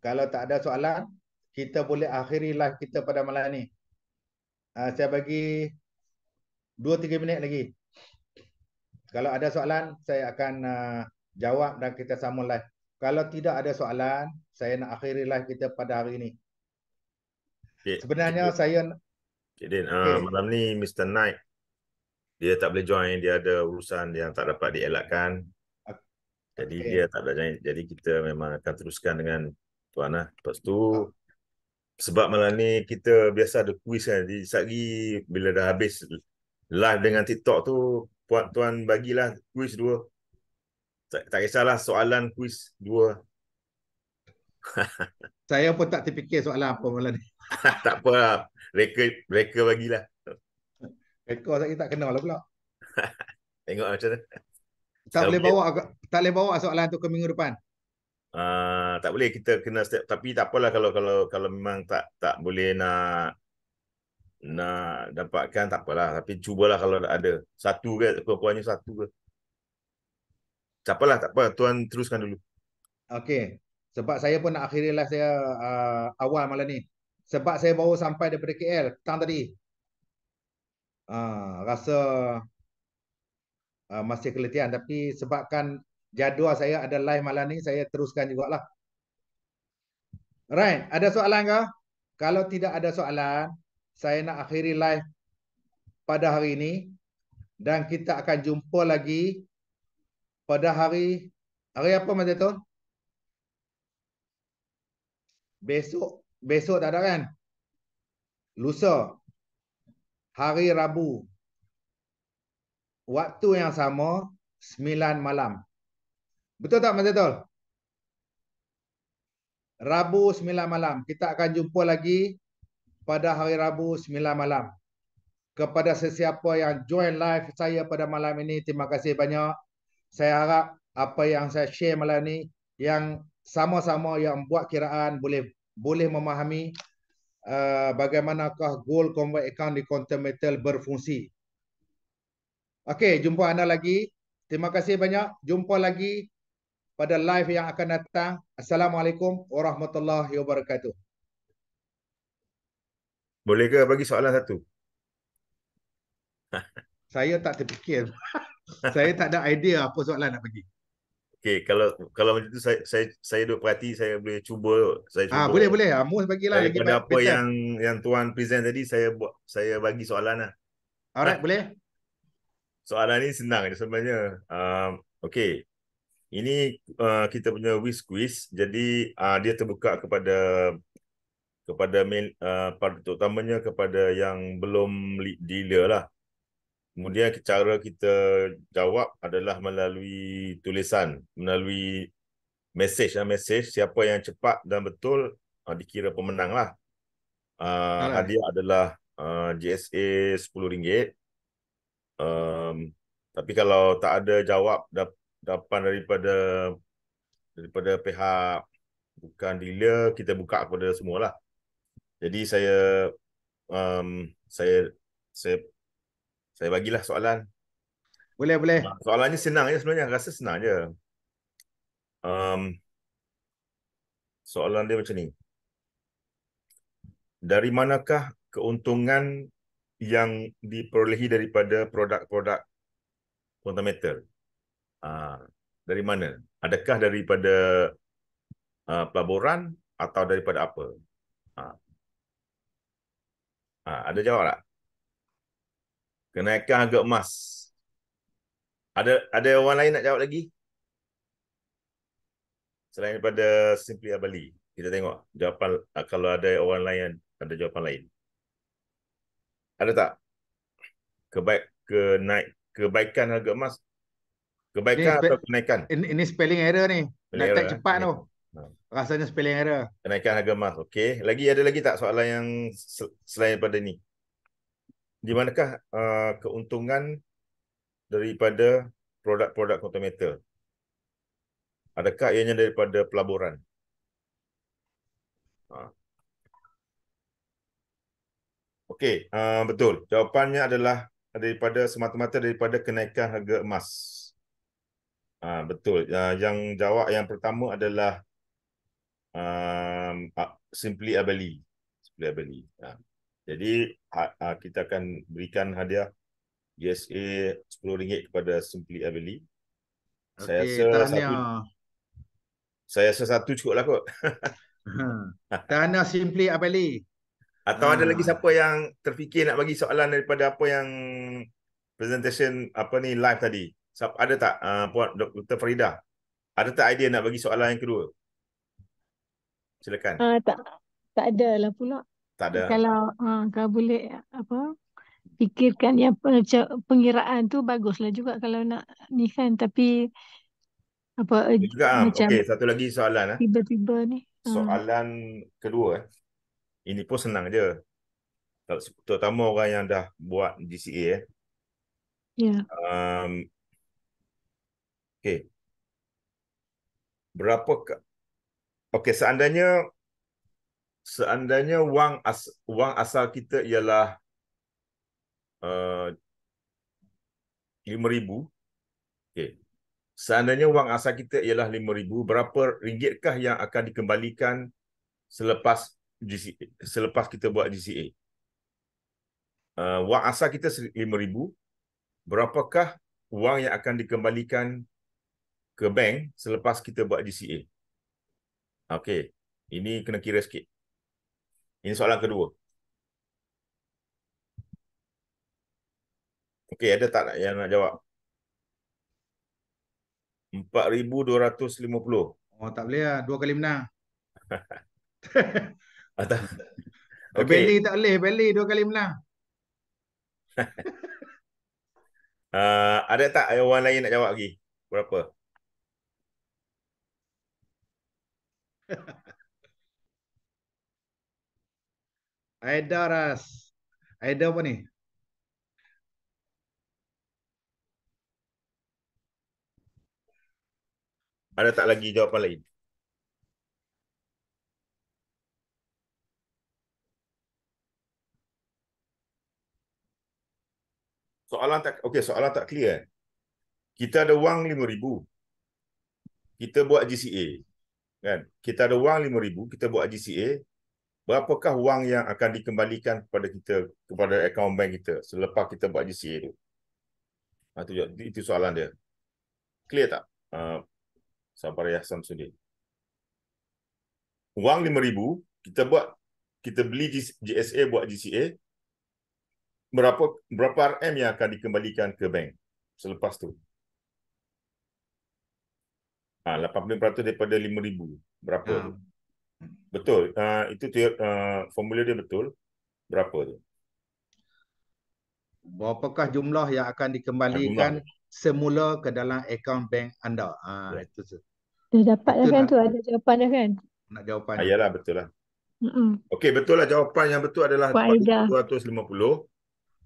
Kalau tak ada soalan, kita boleh akhiri live kita pada malam ni. Uh, saya bagi 2-3 minit lagi. Kalau ada soalan, saya akan uh, jawab dan kita sambung live. Kalau tidak ada soalan, saya nak akhiri live kita pada hari ini. Okay. Sebenarnya okay. saya... Okay, Uh, ah, okay. Malam ni Mr. Knight, dia tak boleh join. Dia ada urusan yang tak dapat dielakkan. Okay. Jadi dia tak boleh Jadi kita memang akan teruskan dengan Tuan. Lah. Lepas tu sebab malam ni kita biasa ada kuis kan. Jadi sehari bila dah habis live dengan TikTok tu, puan tuan bagilah kuis dua. Tak, tak kisahlah soalan kuis dua. (laughs) Saya pun tak terfikir soalan apa malam ni. (laughs) tak apa lah. Mereka, mereka bagilah. Rekor saya tak kenal lah pula. (laughs) Tengok macam mana. Tak, tak boleh bawa tak boleh bawa soalan tu ke minggu depan. Uh, tak boleh kita kena step tapi tak apalah kalau kalau kalau memang tak tak boleh nak nak dapatkan tak apalah tapi cubalah kalau ada satu ke kurang-kurangnya satu ke tak apalah tak apa tuan teruskan dulu okey sebab saya pun nak akhiri live saya uh, awal malam ni sebab saya baru sampai daripada KL petang tadi uh, rasa uh, masih keletihan tapi sebabkan jadual saya ada live malam ni saya teruskan juga lah. Right, ada soalan ke? Kalau tidak ada soalan, saya nak akhiri live pada hari ini dan kita akan jumpa lagi pada hari hari apa macam tu? Besok, besok tak ada kan? Lusa. Hari Rabu. Waktu yang sama 9 malam. Betul tak, Mas Tol? Rabu 9 malam. Kita akan jumpa lagi pada hari Rabu 9 malam. Kepada sesiapa yang join live saya pada malam ini, terima kasih banyak. Saya harap apa yang saya share malam ini, yang sama-sama yang buat kiraan boleh boleh memahami uh, bagaimanakah goal convert account di counter metal berfungsi. Okey, jumpa anda lagi. Terima kasih banyak. Jumpa lagi pada live yang akan datang. Assalamualaikum warahmatullahi wabarakatuh. Boleh ke bagi soalan satu? (laughs) Saya tak terfikir. (laughs) saya tak ada idea apa soalan nak bagi. Okey, kalau kalau macam tu saya saya saya duk perhati saya boleh cuba saya ah, cuba. Ah, boleh boleh. Amus ah, bagilah lagi. Pada apa present. yang yang tuan present tadi saya buat saya bagi soalan lah. Alright, ha. boleh. Soalan ni senang je sebenarnya. Um, ah, okay. Ini uh, kita punya wish quiz. Jadi uh, dia terbuka kepada kepada uh, terutamanya kepada yang belum lead dealer lah. Kemudian cara kita jawab adalah melalui tulisan, melalui message. lah mesej. Siapa yang cepat dan betul uh, dikira pemenang lah. Uh, right. Hadiah adalah JSA uh, RM10. Um, tapi kalau tak ada jawab dan dapat daripada daripada pihak bukan dealer kita buka kepada semua lah. Jadi saya um, saya saya saya bagilah soalan. Boleh boleh. Soalannya senang je sebenarnya, rasa senang je. Um, soalan dia macam ni. Dari manakah keuntungan yang diperolehi daripada produk-produk fundamental? -produk Ah, dari mana? Adakah daripada uh, pelaburan atau daripada apa? Ha. Ha, ada jawab tak? Kenaikan harga emas. Ada ada orang lain nak jawab lagi? Selain daripada Simply Abali. Kita tengok jawapan kalau ada orang lain ada jawapan lain. Ada tak? Kebaik, ke naik, kebaikan harga emas Kebaikan ini atau kenaikan? Ini, ini spelling error ni. Spelling Nak tak ya? cepat tu. Ya. Rasanya spelling error. Kenaikan harga emas. Okey. Lagi ada lagi tak soalan yang selain daripada ni? Di manakah uh, keuntungan daripada produk-produk quantum metal? Adakah ianya daripada pelaburan? Uh. Okey, uh, betul. Jawapannya adalah daripada semata-mata daripada kenaikan harga emas. Ha, betul. Uh, yang jawab yang pertama adalah um, Simply Abeli. Simply Abeli. Ha. Jadi uh, kita akan berikan hadiah GSA RM10 kepada Simply Abeli. Okay, saya rasa satu, saya rasa satu cukup lah kot. Ha. tahniah Simply Abeli. Atau ha. ada lagi siapa yang terfikir nak bagi soalan daripada apa yang presentation apa ni live tadi? Siapa ada tak uh, Puan Dr. Farida? Ada tak idea nak bagi soalan yang kedua? Silakan. Uh, tak tak ada lah pula. Tak ada. Kalau uh, kalau boleh apa fikirkan yang pengiraan tu baguslah juga kalau nak ni kan tapi apa juga, ah. macam okay, satu lagi soalan eh. Tiba-tiba ni. Uh. Soalan uh. kedua eh. Ini pun senang je. Terutama orang yang dah buat GCA eh. Ya. Yeah. Um, Okey. Berapa Okey, seandainya seandainya wang as, wang asal kita ialah uh, eh, 5000. Okey. Seandainya wang asal kita ialah 5000, berapa ringgitkah yang akan dikembalikan selepas GCA, selepas kita buat GCA? Uh, eh, wang asal kita 5000. Berapakah wang yang akan dikembalikan ke bank selepas kita buat GCA. Okey, ini kena kira sikit. Ini soalan kedua. Okey, ada tak yang nak jawab? 4250. Oh, tak boleh lah. Dua kali menang. (laughs) Atau... (laughs) okay. Beli tak boleh. Beli dua kali menang. uh, (laughs) ada tak orang lain nak jawab lagi? Berapa? (laughs) Aida Ras. Aida apa ni? Ada tak lagi jawapan lain? Soalan tak okey soalan tak clear. Kita ada wang 5000. Kita buat GCA kan kita ada wang 5000 kita buat GCA berapakah wang yang akan dikembalikan kepada kita kepada akaun bank kita selepas kita buat GCA tu ha, itu, itu soalan dia clear tak uh, sabar ya Samsudin wang 5000 kita buat kita beli GSA buat GCA berapa berapa RM yang akan dikembalikan ke bank selepas tu Ha, 80% daripada 5,000. Berapa ha. tu? Betul. Uh, itu tiap, ha, uh, formula dia betul. Berapa tu? Berapakah jumlah yang akan dikembalikan ha, jumlah. semula ke dalam akaun bank anda? Ha, itu tu. Dah dapat dah kan tu? Ada jawapan dah kan? Nak jawapan. Ha, ah, yalah, betul lah. Mm-hmm. Okey, betul lah. Jawapan yang betul adalah RM250.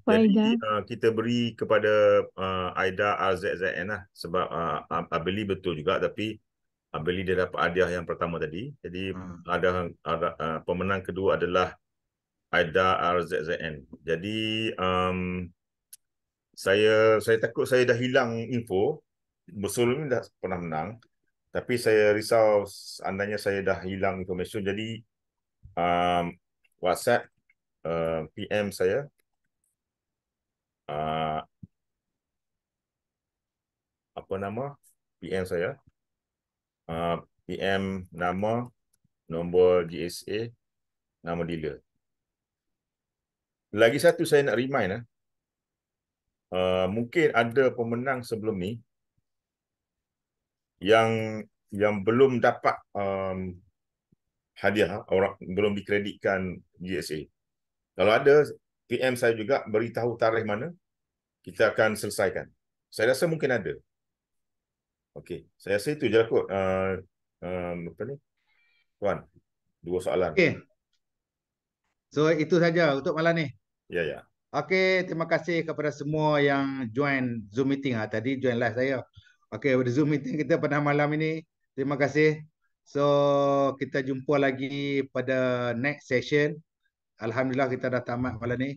Jadi Uh, kita beri kepada uh, Aida AZZN lah sebab uh, Abeli betul juga tapi Abeli dia dapat hadiah yang pertama tadi. Jadi hmm. ada, ada uh, pemenang kedua adalah Aida RZZN. Jadi um, saya saya takut saya dah hilang info. Besul ni dah pernah menang. Tapi saya risau andanya saya dah hilang information. Jadi um, WhatsApp uh, PM saya uh, apa nama PM saya uh, ah, PM nama nombor GSA nama dealer lagi satu saya nak remind uh, mungkin ada pemenang sebelum ni yang yang belum dapat um, hadiah orang belum dikreditkan GSA kalau ada PM saya juga beritahu tarikh mana kita akan selesaikan. Saya rasa mungkin ada. Okey, saya rasa itu je lah kot. Uh, um, apa ni? Tuan, dua soalan. Okey. So itu saja untuk malam ni. Ya, yeah, ya. Yeah. Okey, terima kasih kepada semua yang join Zoom meeting ah tadi join live saya. Okey, pada Zoom meeting kita pada malam ini. Terima kasih. So kita jumpa lagi pada next session. Alhamdulillah kita dah tamat malam ni.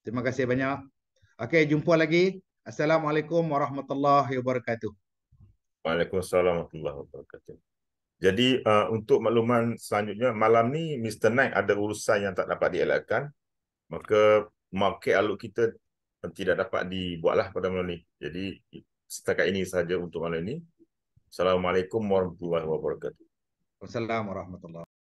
Terima kasih banyak. Okey, jumpa lagi. Assalamualaikum warahmatullahi wabarakatuh. Waalaikumsalam warahmatullahi wabarakatuh. Jadi uh, untuk makluman selanjutnya, malam ni Mr. Naik ada urusan yang tak dapat dielakkan. Maka market aluk kita tidak dapat dibuatlah pada malam ni. Jadi setakat ini sahaja untuk malam ini. Assalamualaikum warahmatullahi wabarakatuh. Assalamualaikum warahmatullahi wabarakatuh.